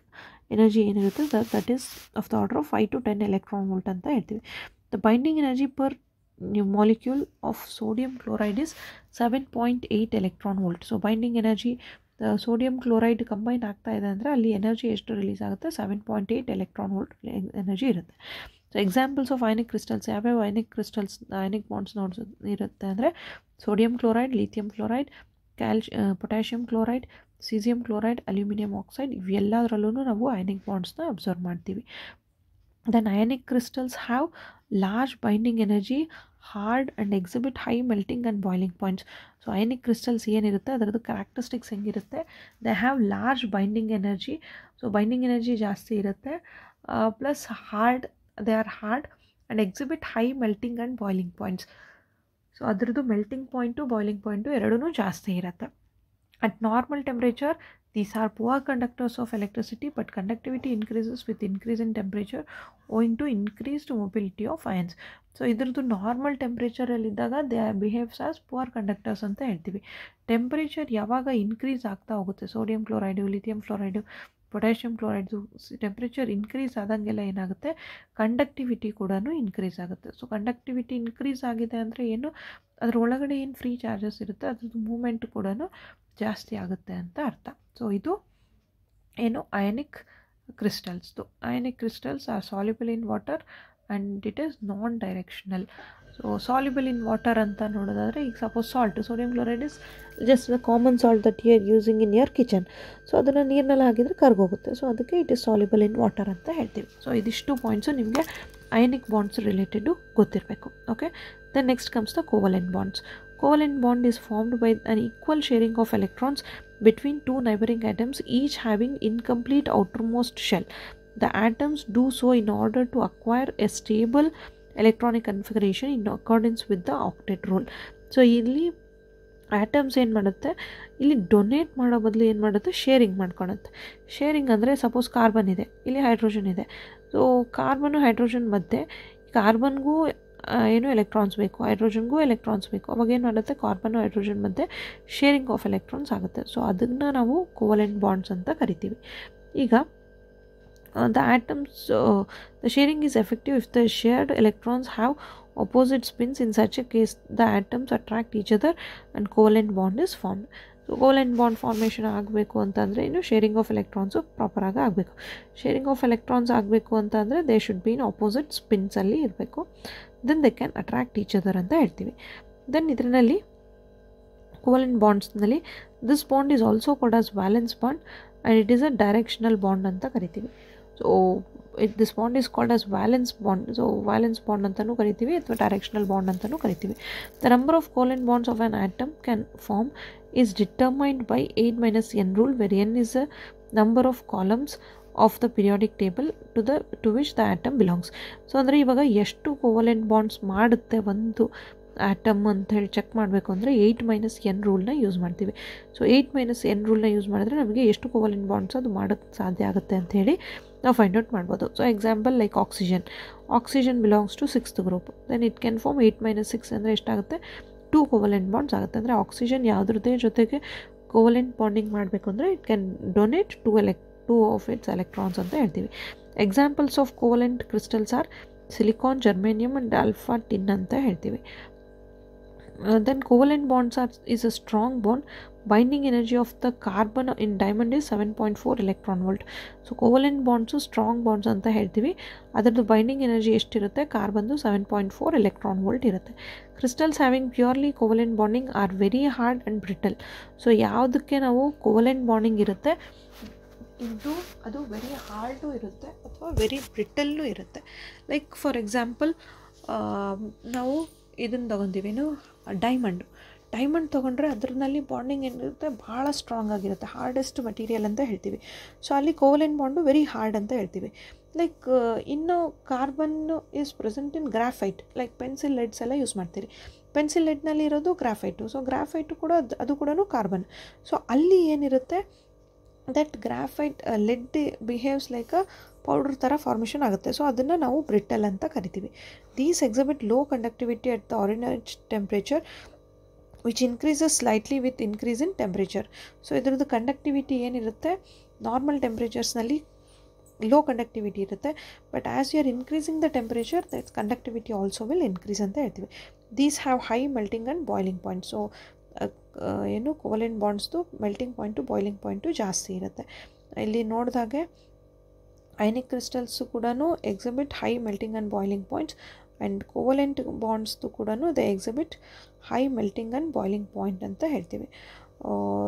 A: ಎನರ್ಜಿ ಏನಿರುತ್ತೆ that that is of the order of five to ten electron volt ಅಂತ ಹೇಳ್ತೀವಿ the binding energy per sodium chloride is seven point 7.8 electron volt so binding energy sodium chloride combine ಆಗ್ತಾ ಇದೆ ಅಂದರೆ ಅಲ್ಲಿ energy ಎಷ್ಟು release ಆಗುತ್ತೆ seven point eight electron volt energy ಇರುತ್ತೆ so examples of ionic crystals ಯಾವ್ಯಾವ ಐನಿಕ್ ಕ್ರಿಸ್ಟಲ್ಸ್ ಐನಿಕ್ ಬಾಂಡ್ಸ್ ನೋಡ್ಸ್ ಇರುತ್ತೆ ಅಂದರೆ ಸೋಡಿಯಂ ಕ್ಲೋರೈಡ್ ಲೀಥಿಯಂ ಕ್ಲೋರೈಡ್ ಕ್ಯಾಲ್ಶ್ potassium chloride caesium chloride aluminium oxide ಇವೆಲ್ಲದರಲ್ಲೂ ನಾವು ಐನಿಕ್ ಬಾಂಡ್ಸ್ನ ಅಬ್ಸರ್ವ್ ಮಾಡ್ತೀವಿ then ionic crystals have large binding energy hard and exhibit high melting and boiling points so ionic crystals ಏನಿರುತ್ತೆ ಅದರದ್ದು ಕ್ಯಾರೆಕ್ಟರಿಸ್ಟಿಕ್ಸ್ ಹೆಂಗಿರುತ್ತೆ they have large binding energy so binding energy ಜಾಸ್ತಿ ಇರುತ್ತೆ plus hard they are hard and exhibit high melting and boiling points so ಅದರದ್ದು melting point boiling point ಎರಡೂ ಜಾಸ್ತಿ ಇರುತ್ತೆ At normal temperature, these are poor conductors of electricity, but conductivity increases with increase in temperature owing to increased mobility of ions. So, either the normal temperature, they behaves as poor conductors. Temperature increase, sodium chloride, or lithium chloride, potassium chlorides temperature increase ಆದಂಗೆಲ್ಲ ಏನಾಗುತ್ತೆ conductivity ಕೂಡ increase ಆಗುತ್ತೆ so conductivity increase ಆಗಿದೆ ಅಂದರೆ ಏನು ಅದ್ರ ಒಳಗಡೆ ಏನು ಫ್ರೀ ಚಾರ್ಜಸ್ ಇರುತ್ತೆ ಅದ್ರದ್ದು ಮೂಮೆಂಟ್ ಕೂಡ ಜಾಸ್ತಿ ಆಗುತ್ತೆ ಅಂತ ಅರ್ಥ ಸೊ ಇದು ಏನು ಅಯನಿಕ್ ಕ್ರಿಸ್ಟಲ್ಸ್ದು ionic crystals are soluble in water and it is non directional So soluble in water ಅಂತ ನೋಡೋದಾದರೆ ಈಗ suppose salt sodium chloride is just the common salt that you are using in your kitchen so ಅದನ್ನು ನೀರಿನಲ್ಲಿ ಹಾಕಿದರೆ ಕರ್ಗೋಗುತ್ತೆ so ಅದಕ್ಕೆ it is soluble in water ಅಂತ ಹೇಳ್ತೀವಿ ಸೊ ಇದಿಷ್ಟು ಪಾಯಿಂಟ್ಸು ನಿಮಗೆ ಐನಿಕ್ ಬಾಂಡ್ಸ್ ರಿಲೇಟೆಡು ಗೊತ್ತಿರಬೇಕು okay then next comes the covalent bonds covalent bond is formed by an equal sharing of electrons between two neighbouring atoms each having incomplete outermost shell the atoms do so in order to acquire a stable electronic configuration in accordance with the octet rule so ಇಲ್ಲಿ atoms ಏನು ಮಾಡುತ್ತೆ ಇಲ್ಲಿ donate ಮಾಡೋ ಬದಲು ಏನು ಮಾಡುತ್ತೆ sharing ಮಾಡ್ಕೊಳುತ್ತೆ sharing ಅಂದರೆ ಸಪೋಸ್ ಕಾರ್ಬನ್ ಇದೆ ಇಲ್ಲಿ ಹೈಡ್ರೋಜನ್ ಇದೆ ಸೊ ಕಾರ್ಬನ್ ಹೈಡ್ರೋಜನ್ ಮಧ್ಯೆ ಕಾರ್ಬನ್ಗೂ ಏನು ಎಲೆಕ್ಟ್ರಾನ್ಸ್ ಬೇಕು ಹೈಡ್ರೋಜನ್ಗೂ ಎಲೆಕ್ಟ್ರಾನ್ಸ್ ಬೇಕು ಅವಾಗ ಏನು ಮಾಡುತ್ತೆ ಕಾರ್ಬನ್ ಹೈಡ್ರೋಜನ್ ಮಧ್ಯೆ ಶೇರಿಂಗ್ ಆಫ್ ಎಲೆಕ್ಟ್ರಾನ್ಸ್ ಆಗುತ್ತೆ ಸೊ ಅದನ್ನು ನಾವು ಕೋವಲೆಂಟ್ ಬಾಂಡ್ಸ್ ಅಂತ ಕರಿತೀವಿ ಈಗ uh, the atoms uh, the sharing is effective if the shared electrons have opposite spins in such a case the atoms attract each other and covalent bond is formed so covalent bond formation ಆಗಬೇಕು ಅಂತಂದರೆ ಇನ್ನು sharing of electrons ಪ್ರಾಪರಾಗಿ ಆಗಬೇಕು sharing of electrons ಆಗಬೇಕು ಅಂತಂದರೆ they should be in opposite ಸ್ಪಿನ್ಸಲ್ಲಿ ಇರಬೇಕು then they can attract each other ಅಂತ ಹೇಳ್ತೀವಿ ದೆನ್ ಇದರಲ್ಲಿ ಕೋಲೆಂಟ್ ಬಾಂಡ್ಸ್ನಲ್ಲಿ this bond is also called as valence bond and it is a directional bond ಅಂತ ಕರಿತೀವಿ so it this bond is called as valence bond so valence bond ಅಂತಲೂ ಕರಿತೀವಿ ಅಥವಾ directional bond ಅಂತಲೂ ಕರಿತೀವಿ the number of covalent bonds of an atom can form is determined by eight minus N rule where N is a number of columns of the periodic table to the to which the atom belongs so ಅಂದರೆ ಇವಾಗ ಎಷ್ಟು covalent bonds ಮಾಡುತ್ತೆ ಒಂದು atom ಅಂತ ಹೇಳಿ check ಮಾಡಬೇಕು ಅಂದರೆ eight minus N ರೂಲ್ನ ಯೂಸ್ ಮಾಡ್ತೀವಿ ಸೊ ಏಯ್ಟ್ ಮೈನಸ್ ಎನ್ ರೂಲ್ನ ಯೂಸ್ ಮಾಡಿದ್ರೆ ನಮಗೆ ಎಷ್ಟು ಕೋವಲ್ ಕೋವಲೆಂಟ್ ಬಾಂಡ್ಸ್ ಅದು ಮಾಡೋಕ್ಕೆ ಸಾಧ್ಯ ಆಗುತ್ತೆ ಅಂಥೇಳಿ ನಾವು ಫೈಂಡ್ ಔಟ್ ಮಾಡ್ಬೋದು so example like oxygen oxygen belongs to sixth group then it can form eight minus six ಅಂದರೆ ಎಷ್ಟಾಗುತ್ತೆ ಟೂ ಕೋವಲೆಂಟ್ ಬಾಂಡ್ಸ್ ಆಗುತ್ತೆ ಅಂದರೆ ಆಕ್ಸಿಜನ್ ಯಾವುದ್ರದ್ದೇ ಜೊತೆಗೆ ಕೋವಲೆಂಟ್ ಬಾಂಡಿಂಗ್ ಮಾಡಬೇಕು ಅಂದರೆ ಇಟ್ ಕ್ಯಾನ್ ಡೊನೇಟ್ ಟು ಎಲೆಕ್ ಟೂ ಆಫ್ ಇಟ್ಸ್ ಎಲೆಕ್ಟ್ರಾನ್ಸ್ ಅಂತ ಹೇಳ್ತೀವಿ examples of covalent crystals are silicon germanium and alpha tin ಅಂತ ಹೇಳ್ತೀವಿ then uh, bonds are bonds are strong bond binding energy of the carbon in diamond is diamond point four electron volt so covalent bonds strong bonds ಅಂತ ಹೇಳ್ತೀವಿ ಅದರದ್ದು binding energy ಎಷ್ಟಿರುತ್ತೆ ಕಾರ್ಬನ್ದು seven point four electron volt ಇರುತ್ತೆ crystals having purely covalent bonding are very hard and brittle so ಯಾವುದಕ್ಕೆ ನಾವು covalent bonding ಇರುತ್ತೆ ಇದು ಅದು ವೆರಿ ಹಾರ್ಡು ಇರುತ್ತೆ ಅಥವಾ ವೆರಿ ಬ್ರಿಟಲ್ಲು ಇರುತ್ತೆ ಲೈಕ್ ಫಾರ್ ಎಕ್ಸಾಂಪಲ್ ನಾವು ಇದನ್ನು ತಗೊತೀವಿ ಡೈಮಂಡ್ ಡೈಮಂಡ್ ತೊಗೊಂಡ್ರೆ ಅದರಲ್ಲಿ ಬಾಂಡಿಂಗ್ ಏನಿರುತ್ತೆ ಭಾಳ ಸ್ಟ್ರಾಂಗ್ ಆಗಿರುತ್ತೆ ಹಾರ್ಡೆಸ್ಟ್ ಮಟೀರಿಯಲ್ ಅಂತ ಹೇಳ್ತೀವಿ ಸೊ ಅಲ್ಲಿ ಕೋವಲೆನ್ ಬಾಂಡು ವೆರಿ ಹಾರ್ಡ್ ಅಂತ ಹೇಳ್ತೀವಿ ಲೈಕ್ ಇನ್ನು carbon is present in graphite like pencil leads ಎಲ್ಲ ಯೂಸ್ ಮಾಡ್ತೀರಿ ಪೆನ್ಸಿಲ್ ಲೆಡ್ನಲ್ಲಿ ಇರೋದು ಗ್ರಾಫೈಟು ಸೊ ಗ್ರಾಫೈಟು ಕೂಡ ಅದು ಕೂಡ ಕಾರ್ಬನ್ ಸೊ ಅಲ್ಲಿ ಏನಿರುತ್ತೆ that graphite lead behaves like a powder ಥರ ಫಾರ್ಮೇಷನ್ ಆಗುತ್ತೆ ಸೊ ಅದನ್ನು ನಾವು ಬ್ರಿಟಲ್ ಅಂತ ಕರಿತೀವಿ these exhibit low conductivity at the original temperature which increases slightly with increase in temperature so ಇದರದ್ದು ಕಂಡಕ್ಟಿವಿಟಿ ಏನಿರುತ್ತೆ ನಾರ್ಮಲ್ ಟೆಂಪ್ರೇಚರ್ಸ್ನಲ್ಲಿ ಲೋ ಕಂಡಕ್ಟಿವಿಟಿ ಇರುತ್ತೆ but as you are increasing the temperature that's conductivity also will increase ಅಂತ ಹೇಳ್ತೀವಿ these have high melting and boiling point so ಏನು covalent ಬಾಂಡ್ಸ್ದು melting point boiling point ಜಾಸ್ತಿ ಇರುತ್ತೆ ಇಲ್ಲಿ ನೋಡಿದಾಗೆ Ionic crystals kudanu exhibit high melting and boiling points and covalent bonds kudanu they exhibit high melting and boiling point anta ಹೇಳ್ತೀವಿ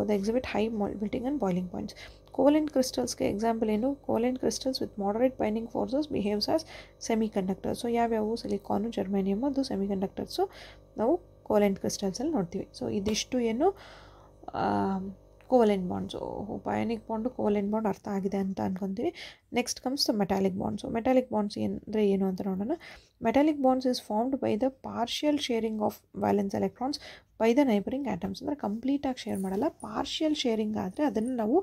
A: the exhibit high melting and boiling points covalent ಕ್ರಿಸ್ಟಲ್ಸ್ಗೆ example ಏನು covalent crystals with moderate binding forces behaves as semi conductor so ಯಾವ್ಯಾವು silicon germanium ಅದು semi conductors ನಾವು covalent ಕ್ರಿಸ್ಟಲ್ಸಲ್ಲಿ ನೋಡ್ತೀವಿ so ಇದಿಷ್ಟು ಏನು covalent bonds ionic bond covalent bond ಅರ್ಥ ಆಗಿದೆ ಅಂತ ಅನ್ಕೊತೀವಿ next comes the metallic bonds metallic bonds ಅಂದರೆ ಏನು ಅಂತ ನೋಡೋಣ metallic bonds is formed by the partial sharing of valence electrons by the neighbouring atoms ಅಂದರೆ ಕಂಪ್ಲೀಟಾಗಿ ಶೇರ್ ಮಾಡಲ್ಲ ಪಾರ್ಷಿಯಲ್ ಶೇರಿಂಗ್ ಆದರೆ ಅದನ್ನು ನಾವು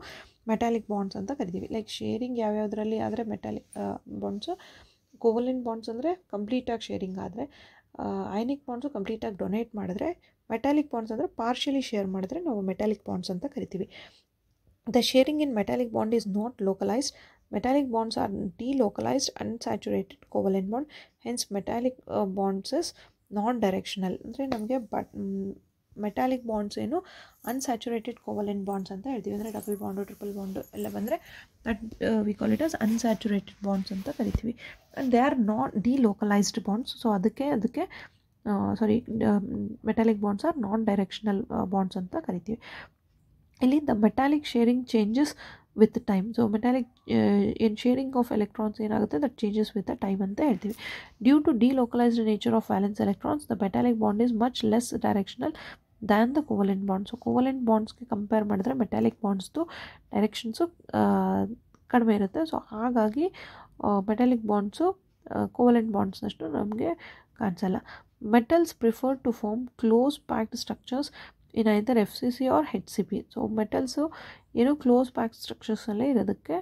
A: ಮೆಟಾಲಿಕ್ ಬಾಂಡ್ಸ್ ಅಂತ ಕರಿತೀವಿ ಲೈಕ್ ಶೇರಿಂಗ್ ಯಾವ್ಯಾವುದರಲ್ಲಿ ಆದರೆ ಮೆಟಾಲಿಕ್ ಬಾಂಡ್ಸು ಕೋವಲಿನ್ ಬಾಂಡ್ಸ್ ಅಂದರೆ ಕಂಪ್ಲೀಟಾಗಿ ಶೇರಿಂಗ್ ಆದರೆ ಐನಿಕ್ ಬಾಂಡ್ಸು ಕಂಪ್ಲೀಟಾಗಿ ಡೊನೇಟ್ ಮಾಡಿದ್ರೆ ಮೆಟಾಲಿಕ್ ಬಾಂಡ್ಸ್ ಅಂದರೆ ಪಾರ್ಷಿಯಲಿ ಶೇರ್ ಮಾಡಿದ್ರೆ ನಾವು ಮೆಟಾಲಿಕ್ ಬಾಂಡ್ಸ್ ಅಂತ ಕರಿತೀವಿ the sharing in metallic bond is not localised metallic bonds are localised unsaturated covalent bond hence metallic bonds is non directional ಅಂದರೆ ನಮಗೆ ಬಟ್ ಮೆಟಾಲಿಕ್ ಬಾಂಡ್ಸ್ ಏನು unsaturated covalent bonds ಅಂತ ಹೇಳ್ತೀವಿ ಅಂದರೆ ಡಬಲ್ ಬಾಂಡು ಟ್ರಿಪಲ್ ಬಾಂಡು ಎಲ್ಲ ಬಂದರೆ that we call it as unsaturated bonds ಅಂತ ಕರಿತೀವಿ they R not localised bonds so ಅದಕ್ಕೆ ಅದಕ್ಕೆ ಆ ಸರಿ metallic bonds are non directional bonds ಅಂತ ಕರೀತೀವಿ ಇಲ್ಲಿ the metallic sharing changes with time so metallic in sharing of electrons ಏನಾಗುತ್ತೆ that changes with the time ಅಂತ ಹೇಳ್ತೀವಿ 듀 to delocalised nature of valence electrons the metallic bond is much less directional than the covalent bonds so covalent bonds ಗೆ compare ಮಾಡಿದ್ರೆ metallic bonds ದು direction so ಕಡಬೇ ಇರುತ್ತೆ so ಹಾಗಾಗಿ metallic bonds covalent ಬಾಂಡ್ಸ್ನಷ್ಟು ನಮಗೆ ಕಾಣಸಲ್ಲ metals prefer to form close packed structures ಏನಾಯ್ತಾರೆ F C C or H C B so metals ಏನು ಕ್ಲೋಸ್ ಪ್ಯಾಕ್ ಸ್ಟ್ರಕ್ಚರ್ಸಲ್ಲೇ ಇರೋದಕ್ಕೆ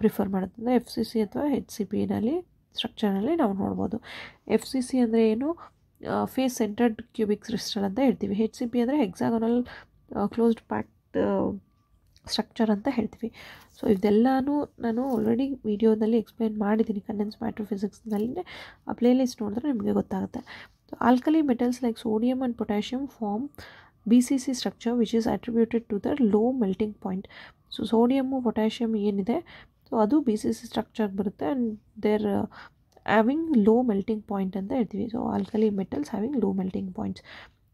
A: ಪ್ರಿಫರ್ ಮಾಡುತ್ತೆ ಅಂದರೆ ಎಫ್ ಸಿ ಸಿ ಅಥವಾ ಹೆಚ್ ಸಿ ಬಿನಲ್ಲಿ ಸ್ಟ್ರಕ್ಚರ್ನಲ್ಲಿ ನಾವು ನೋಡ್ಬೋದು ಎಫ್ ಸಿ ಸಿ ಅಂದರೆ ಏನು ಫೇಸ್ ಸೆಂಟರ್ಡ್ ಕ್ಯೂಬಿಕ್ ಕ್ರಿಸ್ಟಲ್ ಅಂತ ಹೇಳ್ತೀವಿ ಹೆಚ್ ಸಿ ಬಿ ಅಂದರೆ ಹೆಕ್ಸಾಗೋನಲ್ ಕ್ಲೋಸ್ಡ್ ಪ್ಯಾಕ್ಡ್ ಸ್ಟ್ರಕ್ಚರ್ ಅಂತ ಹೇಳ್ತೀವಿ ಸೊ ಇದೆಲ್ಲನೂ ನಾನು ಆಲ್ರೆಡಿ ವಿಡಿಯೋದಲ್ಲಿ ಎಕ್ಸ್ಪ್ಲೈನ್ ಮಾಡಿದ್ದೀನಿ ಕನ್ನೆನ್ಸ್ ಮ್ಯಾಟ್ರ್ ಫಿಸಿಕ್ಸ್ನಲ್ಲಿನೇ ಆ ಪ್ಲೇಲಿಸ್ಟ್ ನೋಡಿದ್ರೆ ನಿಮಗೆ ಗೊತ್ತಾಗುತ್ತೆ alkali metals like sodium and potassium form BCC structure which is attributed to the low melting point. So sodium or potassium is so adu BCC structure and they are uh, having low melting point and the so alkali metals having low melting points.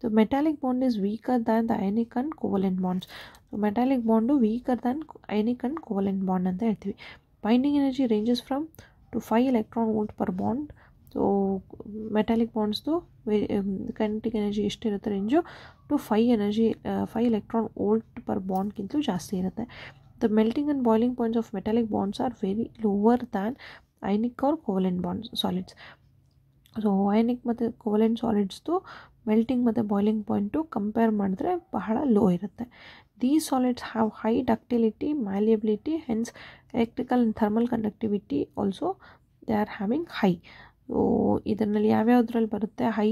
A: So metallic bond is weaker than the ionic and covalent bonds. So metallic bond is weaker than ionic and covalent bond and the binding energy ranges from to 5 electron volt per bond so metallic bonds तो kinetic energy इशे range to five energy five electron volt per बॉंडिंतु जास्ती है the melting and boiling points of metallic bonds are very lower than ionic or covalent bond सालिड्स सो अयनिक मत covalent सालिड्स तो मेलटिंग मत boying point compare में बहुत लो इत दी solids have high ductility malleability hence electrical and thermal conductivity also they are having high ಇದರಲ್ಲಿ ಯಾವ್ಯಾವುದ್ರಲ್ಲಿ ಬರುತ್ತೆ high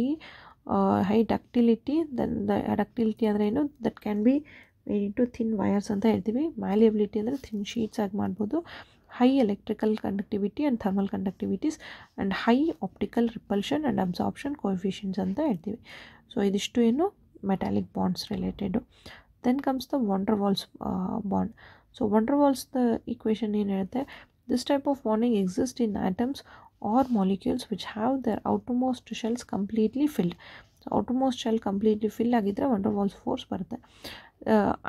A: high ductility then the ductility ಅಂದರೆ ಏನು that can be made to thin wires ಅಂತ ಹೇಳ್ತೀವಿ ಮ್ಯಾಲಿಯಬಿಲಿಟಿ ಅಂದರೆ ಥಿನ್ ಶೀಟ್ಸ್ ಆಗಿ ಮಾಡ್ಬೋದು high electrical conductivity and thermal conductivities and high optical repulsion and absorption coefficients ಅಂತ ಹೇಳ್ತೀವಿ ಸೊ ಇದಿಷ್ಟು ಏನು metallic bonds related then comes the van der Waals bond so wander Waals the equation ಏನು ಹೇಳುತ್ತೆ this type of bonding exist in atoms or or molecules which have their shells completely filled so so outermost shell completely fill ಆಗಿದ್ರೆ van der Waals force ಬರುತ್ತೆ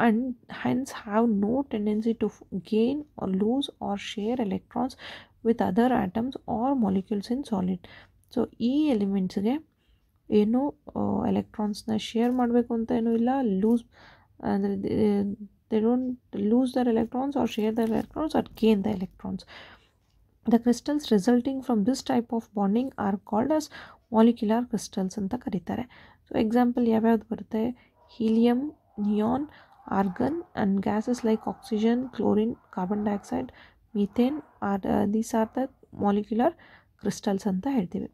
A: and hence have no tendency to gain lose or share electrons with other atoms or molecules in solid so ಈ ಎಲಿಮೆಂಟ್ಸ್ಗೆ ಏನೂ ಎಲೆಕ್ಟ್ರಾನ್ಸ್ನ share ಮಾಡಬೇಕು ಅಂತ ಏನೂ ಇಲ್ಲ lose ಅಂದರೆ they they don't lose their electrons or share their electrons or gain the electrons the crystals resulting from this type of bonding are called as molecular crystals anta karitare so example yavyavadu barutte helium neon argon and gases like oxygen chlorine carbon dioxide methane are uh, these are the molecular crystals anta heltive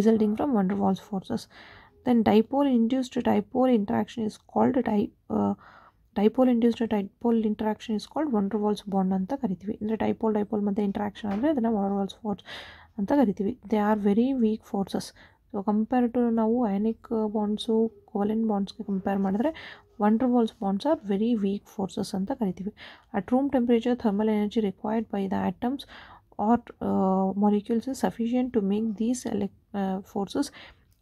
A: resulting from van der waals forces then dipole induced dipole interaction is called di uh, ပို dipole induced ပို dipole interaction is called van der Waals bond ಅಂತ ಕರೀತೀವಿ ಅಂದ್ರೆ tie ပို ಲ್ tie ပို ಲ್ ಮತ್ತೆ இன்ಟರಕ್ಷನ್ ಅಂದ್ರೆ ಅದನ್ನ ವಾನ್ರ್ வால்ಸ್ force ಅಂತ ಕರೀತೀವಿ they are very weak forces so compare to ನಾವು आयनिक ಬಾಂಡ್ಸ್ ಕೋವಲೆಂಟ್ ಬಾಂಡ್ಸ್ ಗೆ ಕಂಪೇರ್ ಮಾಡಿದ್ರೆ van der Waals forces are very weak forces ಅಂತ ಕರೀತೀವಿ at room temperature thermal energy required by the atoms or molecules is sufficient to make these forces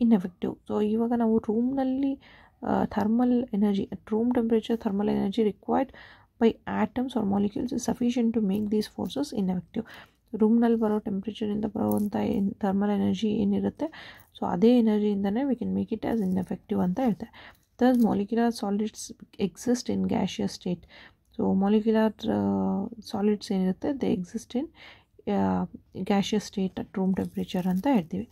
A: ineffective so ಈಗ ನಾವು room ನಲ್ಲಿ Uh, thermal energy at room temperature thermal energy required by atoms or molecules is sufficient to make these forces ineffective room nalbaro temperature in the in thermal energy in irate so ade energy in the we can make it as ineffective anta irate thus molecular solids exist in gaseous state so molecular uh, solids in irate they exist in uh, gaseous state at room temperature anta irthivi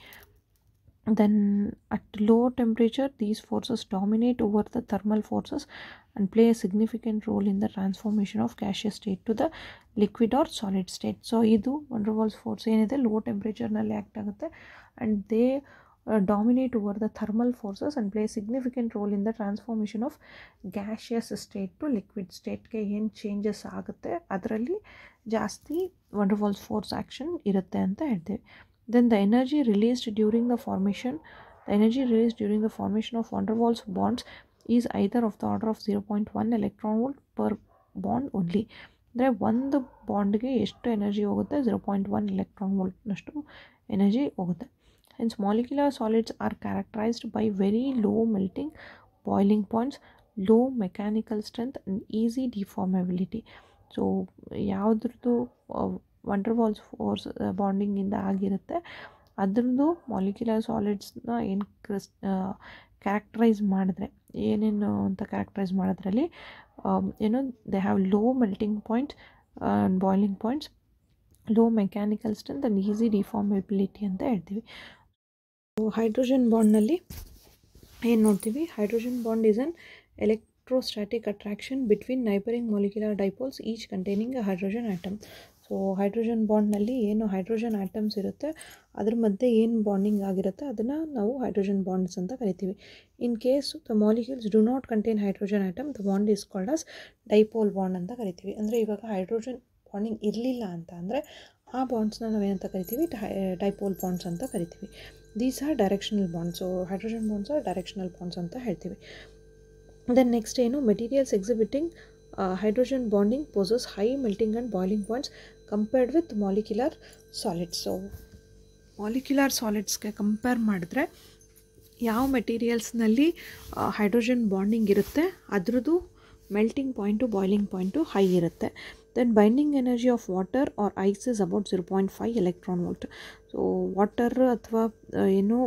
A: then at low temperature these forces dominate over the thermal forces and play a significant role in the transformation of gaseous state to the liquid or solid state so idu van der waals force enide low temperature nalli act agutte and they uh, dominate over the thermal forces and play a significant role in the transformation of gaseous state to liquid state ke yen changes agutte adralli jaasti van der waals force action irutte anta ಹೇಳ್ತೀವಿ then the energy released during the formation the energy released during the formation of van der Waals bonds is either of the order of 0.1 electron volt per bond only ಅಂದರೆ ಒಂದು ಬಾಂಡ್ಗೆ ಎಷ್ಟು energy ಹೋಗುತ್ತೆ electron point one electron ವೋಲ್ಟ್ನಷ್ಟು energy ಹೋಗುತ್ತೆ ಇನ್ಸ್ molecular solids are characterised by very low melting boiling points low mechanical strength easy deformability so ಯಾವುದ್ರದ್ದು van der Waals force ಬಾಂಡಿಂಗಿಂದ ಆಗಿರುತ್ತೆ ಅದರದ್ದು ಮಾಲಿಕ್ಯುಲರ್ ಸಾಲಿಡ್ಸ್ನ ಏನು ಕ್ರಿಸ್ ಕ್ಯಾರೆಕ್ಟ್ರೈಸ್ ಮಾಡಿದ್ರೆ ಏನೇನು ಅಂತ ಕ್ಯಾರೆಕ್ಟ್ರೈಸ್ ಮಾಡೋದ್ರಲ್ಲಿ ಏನು they have low melting points boiling points low mechanical strength and easy deformability ಅಂತ ಹೇಳ್ತೀವಿ ಹೈಡ್ರೋಜನ್ ಬಾಂಡ್ನಲ್ಲಿ ಏನು ನೋಡ್ತೀವಿ hydrogen bond is an electrostatic attraction between neighbouring molecular dipoles each containing a hydrogen atom so hydrogen ಬಾಂಡ್ನಲ್ಲಿ ಏನು hydrogen items ಇರುತ್ತೆ ಅದ್ರ ಮಧ್ಯೆ ಏನು ಬಾಂಡಿಂಗ್ ಆಗಿರುತ್ತೆ ಅದನ್ನು ನಾವು ಹೈಡ್ರೋಜನ್ ಬಾಂಡ್ಸ್ ಅಂತ ಕರಿತೀವಿ in case the molecules do not contain hydrogen atom the bond is called as dipole bond ಅಂತ ಕರಿತೀವಿ ಅಂದರೆ ಇವಾಗ ಹೈಡ್ರೋಜನ್ ಬಾಂಡಿಂಗ್ ಇರಲಿಲ್ಲ ಅಂತ ಅಂದರೆ ಆ ಬಾಂಡ್ಸ್ನ ನಾವೇನಂತ ಕರಿತೀವಿ ಡೈಪೋಲ್ ಬಾಂಡ್ಸ್ ಅಂತ ಕರಿತೀವಿ these are directional bonds hydrogen bonds are directional bonds ಅಂತ ಹೇಳ್ತೀವಿ ದೆನ್ ನೆಕ್ಸ್ಟ್ ಏನು materials exhibiting hydrogen bonding possess high melting and boiling points compared with molecular solids molecular ಸಾಲಿಡ್ಸ್ಗೆ ಕಂಪೇರ್ ಮಾಡಿದ್ರೆ ಯಾವ ಮೆಟೀರಿಯಲ್ಸ್ನಲ್ಲಿ ಹೈಡ್ರೋಜನ್ ಬಾಂಡಿಂಗ್ ಇರುತ್ತೆ ಅದರದ್ದು melting point boiling point high ಇರುತ್ತೆ then binding energy of water or ice is about zero point five electron volt so water ಅಥವಾ ಏನು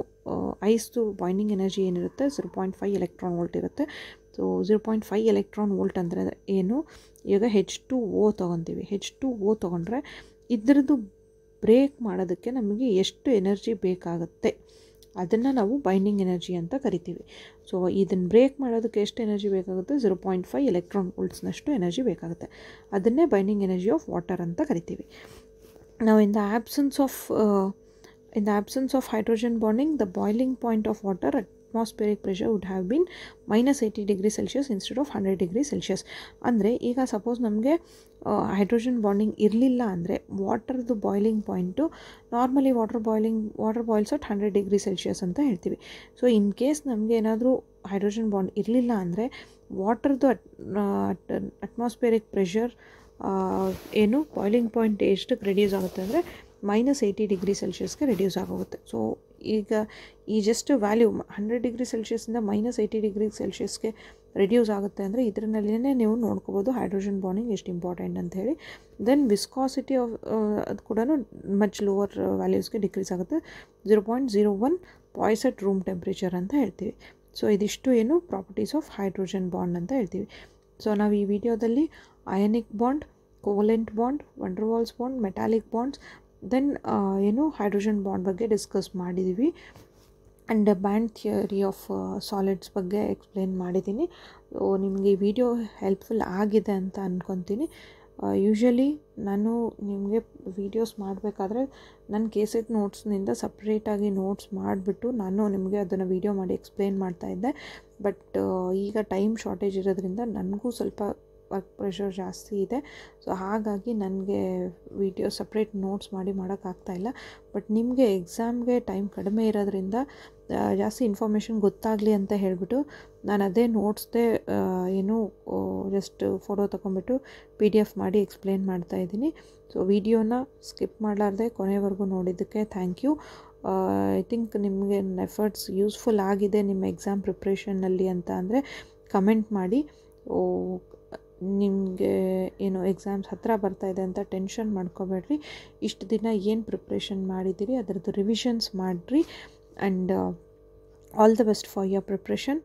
A: ಐಸ್ದು ಬಾಯ್ಲಿಂಗ್ ಎನರ್ಜಿ ಏನಿರುತ್ತೆ zero point five electron volt ಇರುತ್ತೆ so zero point five electron volt ಅಂದರೆ ಏನು ಈಗ H two ಓ ತೊಗೊತೀವಿ H two ಓ ತೊಗೊಂಡ್ರೆ ಇದ್ರದ್ದು ಬ್ರೇಕ್ ಮಾಡೋದಕ್ಕೆ ನಮಗೆ ಎಷ್ಟು ಎನರ್ಜಿ ಬೇಕಾಗುತ್ತೆ ಅದನ್ನು ನಾವು ಬೈಂಡಿಂಗ್ ಎನರ್ಜಿ ಅಂತ ಕರಿತೀವಿ ಸೊ ಇದನ್ನು ಬ್ರೇಕ್ ಮಾಡೋದಕ್ಕೆ ಎಷ್ಟು ಎನರ್ಜಿ ಬೇಕಾಗುತ್ತೆ ಝೀರೋ ಪಾಯಿಂಟ್ ಫೈವ್ ಎಲೆಕ್ಟ್ರಾನ್ ವೋಲ್ಟ್ಸ್ನಷ್ಟು ಎನರ್ಜಿ ಬೇಕಾಗುತ್ತೆ ಅದನ್ನೇ ಬೈಂಡಿಂಗ್ ಎನರ್ಜಿ ಆಫ್ ವಾಟರ್ ಅಂತ ಕರಿತೀವಿ ನಾವು in the absence of in the absence of hydrogen bonding the boiling point of water at atmospheric pressure would have been minus eighty degree Celsius instead of hundred degree Celsius ಅಂದರೆ ಈಗ suppose ನಮಗೆ hydrogen bonding ಇರಲಿಲ್ಲ ಅಂದರೆ ವಾಟರ್ದು boiling point normally water boiling water boils at hundred degree Celsius ಅಂತ ಹೇಳ್ತೀವಿ so in case ನಮಗೆ ಏನಾದರೂ ಹೈಡ್ರೋಜನ್ ಬಾಂಡ್ ಇರಲಿಲ್ಲ ಅಂದರೆ ವಾಟರ್ದು ಅಟ್ ಅಟ್ಮಾಸ್ಫಿಯರಿಕ್ ಪ್ರೆಷರ್ ಏನು ಬಾಯ್ಲಿಂಗ್ ಪಾಯಿಂಟ್ ಎಷ್ಟಕ್ಕೆ ರೆಡ್ಯೂಸ್ ಆಗುತ್ತೆ ಅಂದರೆ ಮೈನಸ್ ಏಯ್ಟಿ ಡಿಗ್ರಿ ಸೆಲ್ಷಿಯಸ್ಗೆ ರೆಡ್ಯೂಸ್ ಆಗೋಗುತ್ತೆ ಸೊ ಈಗ ಈ ಜಸ್ಟ್ ವ್ಯಾಲ್ಯೂ ಹಂಡ್ರೆಡ್ ಡಿಗ್ರಿ ಸೆಲ್ಷಿಯಸ್ನಿಂದ ಮೈನಸ್ ಏಯ್ಟಿ ಡಿಗ್ರಿ ಸೆಲ್ಷಿಯಸ್ಗೆ ರೆಡ್ಯೂಸ್ ಆಗುತ್ತೆ ಅಂದರೆ ಇದರಲ್ಲಿನೇ ನೀವು ನೋಡ್ಕೋಬೋದು ಹೈಡ್ರೋಜನ್ ಬಾಂಡಿಂಗ್ ಎಷ್ಟು ಇಂಪಾರ್ಟೆಂಟ್ ಅಂತ ಹೇಳಿ ದೆನ್ ವಿಸ್ಕಾಸಿಟಿ ಆಫ್ ಅದು ಕೂಡ ಮಚ್ ಲೋವರ್ ವ್ಯಾಲ್ಯೂಸ್ಗೆ ಡಿಕ್ರೀಸ್ ಆಗುತ್ತೆ zero point zero one poise at room temperature ಅಂತ ಹೇಳ್ತೀವಿ ಸೊ ಇದಿಷ್ಟು ಏನು ಪ್ರಾಪರ್ಟೀಸ್ ಆಫ್ ಹೈಡ್ರೋಜನ್ ಬಾಂಡ್ ಅಂತ ಹೇಳ್ತೀವಿ ಸೊ ನಾವು ಈ ವಿಡಿಯೋದಲ್ಲಿ ionic bond covalent bond van der Waals bond metallic bonds then ಏನು ಹೈಡ್ರೋಜನ್ ಬಾಂಡ್ ಬಗ್ಗೆ ಡಿಸ್ಕಸ್ ಮಾಡಿದ್ದೀವಿ and band theory of solids ಬಗ್ಗೆ ಎಕ್ಸ್ಪ್ಲೇನ್ ಮಾಡಿದ್ದೀನಿ ನಿಮಗೆ ವಿಡಿಯೋ ಹೆಲ್ಪ್ಫುಲ್ ಆಗಿದೆ ಅಂತ ಅಂದ್ಕೊತೀನಿ ಯೂಶ್ವಲಿ uh, ನಾನು ನಿಮಗೆ ವೀಡಿಯೋಸ್ ಮಾಡಬೇಕಾದ್ರೆ ನನ್ನ ಕೇಸೆಟ್ ನೋಟ್ಸ್ನಿಂದ ಸಪ್ರೇಟಾಗಿ ನೋಟ್ಸ್ ಮಾಡಿಬಿಟ್ಟು ನಾನು ನಿಮಗೆ ಅದನ್ನು ವೀಡಿಯೋ ಮಾಡಿ ಎಕ್ಸ್ಪ್ಲೇನ್ ಮಾಡ್ತಾಯಿದ್ದೆ ಬಟ್ uh, ಈಗ ಟೈಮ್ ಶಾರ್ಟೇಜ್ ಇರೋದ್ರಿಂದ ನನಗೂ ಸ್ವಲ್ಪ ವರ್ಕ್ ಪ್ರೆಷರ್ ಜಾಸ್ತಿ ಇದೆ ಸೊ ಹಾಗಾಗಿ ನನಗೆ ವಿಡಿಯೋ ಸಪ್ರೇಟ್ ನೋಟ್ಸ್ ಮಾಡಿ ಇಲ್ಲ ಬಟ್ ನಿಮಗೆ ಎಕ್ಸಾಮ್ಗೆ ಟೈಮ್ ಕಡಿಮೆ ಇರೋದ್ರಿಂದ ಜಾಸ್ತಿ ಇನ್ಫಾರ್ಮೇಷನ್ ಗೊತ್ತಾಗಲಿ ಅಂತ ಹೇಳಿಬಿಟ್ಟು ನಾನು ಅದೇ ನೋಟ್ಸ್ದೇ ಏನು ಜಸ್ಟ್ ಫೋಟೋ ತೊಗೊಂಬಿಟ್ಟು ಪಿ ಡಿ ಎಫ್ ಮಾಡಿ ಎಕ್ಸ್ಪ್ಲೇನ್ ಇದ್ದೀನಿ ಸೊ ವಿಡಿಯೋನ ಸ್ಕಿಪ್ ಮಾಡಲಾರ್ದೆ ಕೊನೆವರೆಗೂ ನೋಡಿದ್ದಕ್ಕೆ ಥ್ಯಾಂಕ್ ಯು ಐ ಥಿಂಕ್ ನಿಮಗೆ ಎಫರ್ಟ್ಸ್ ಯೂಸ್ಫುಲ್ ಆಗಿದೆ ನಿಮ್ಮ ಎಕ್ಸಾಮ್ ಪ್ರಿಪ್ರೇಷನ್ನಲ್ಲಿ ಅಂತ ಅಂದರೆ ಕಮೆಂಟ್ ಮಾಡಿ ನಿಮಗೆ ಏನು ಎಕ್ಸಾಮ್ಸ್ ಹತ್ತಿರ ಬರ್ತಾ ಇದೆ ಅಂತ ಟೆನ್ಷನ್ ಮಾಡ್ಕೋಬೇಡ್ರಿ ಇಷ್ಟು ದಿನ ಏನು ಪ್ರಿಪ್ರೇಷನ್ ಮಾಡಿದ್ದೀರಿ ಅದರದ್ದು ರಿವಿಷನ್ಸ್ ಮಾಡಿರಿ and all the best for your preparation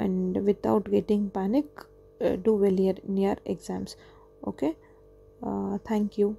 A: and without getting panic do well year near exams okay thank you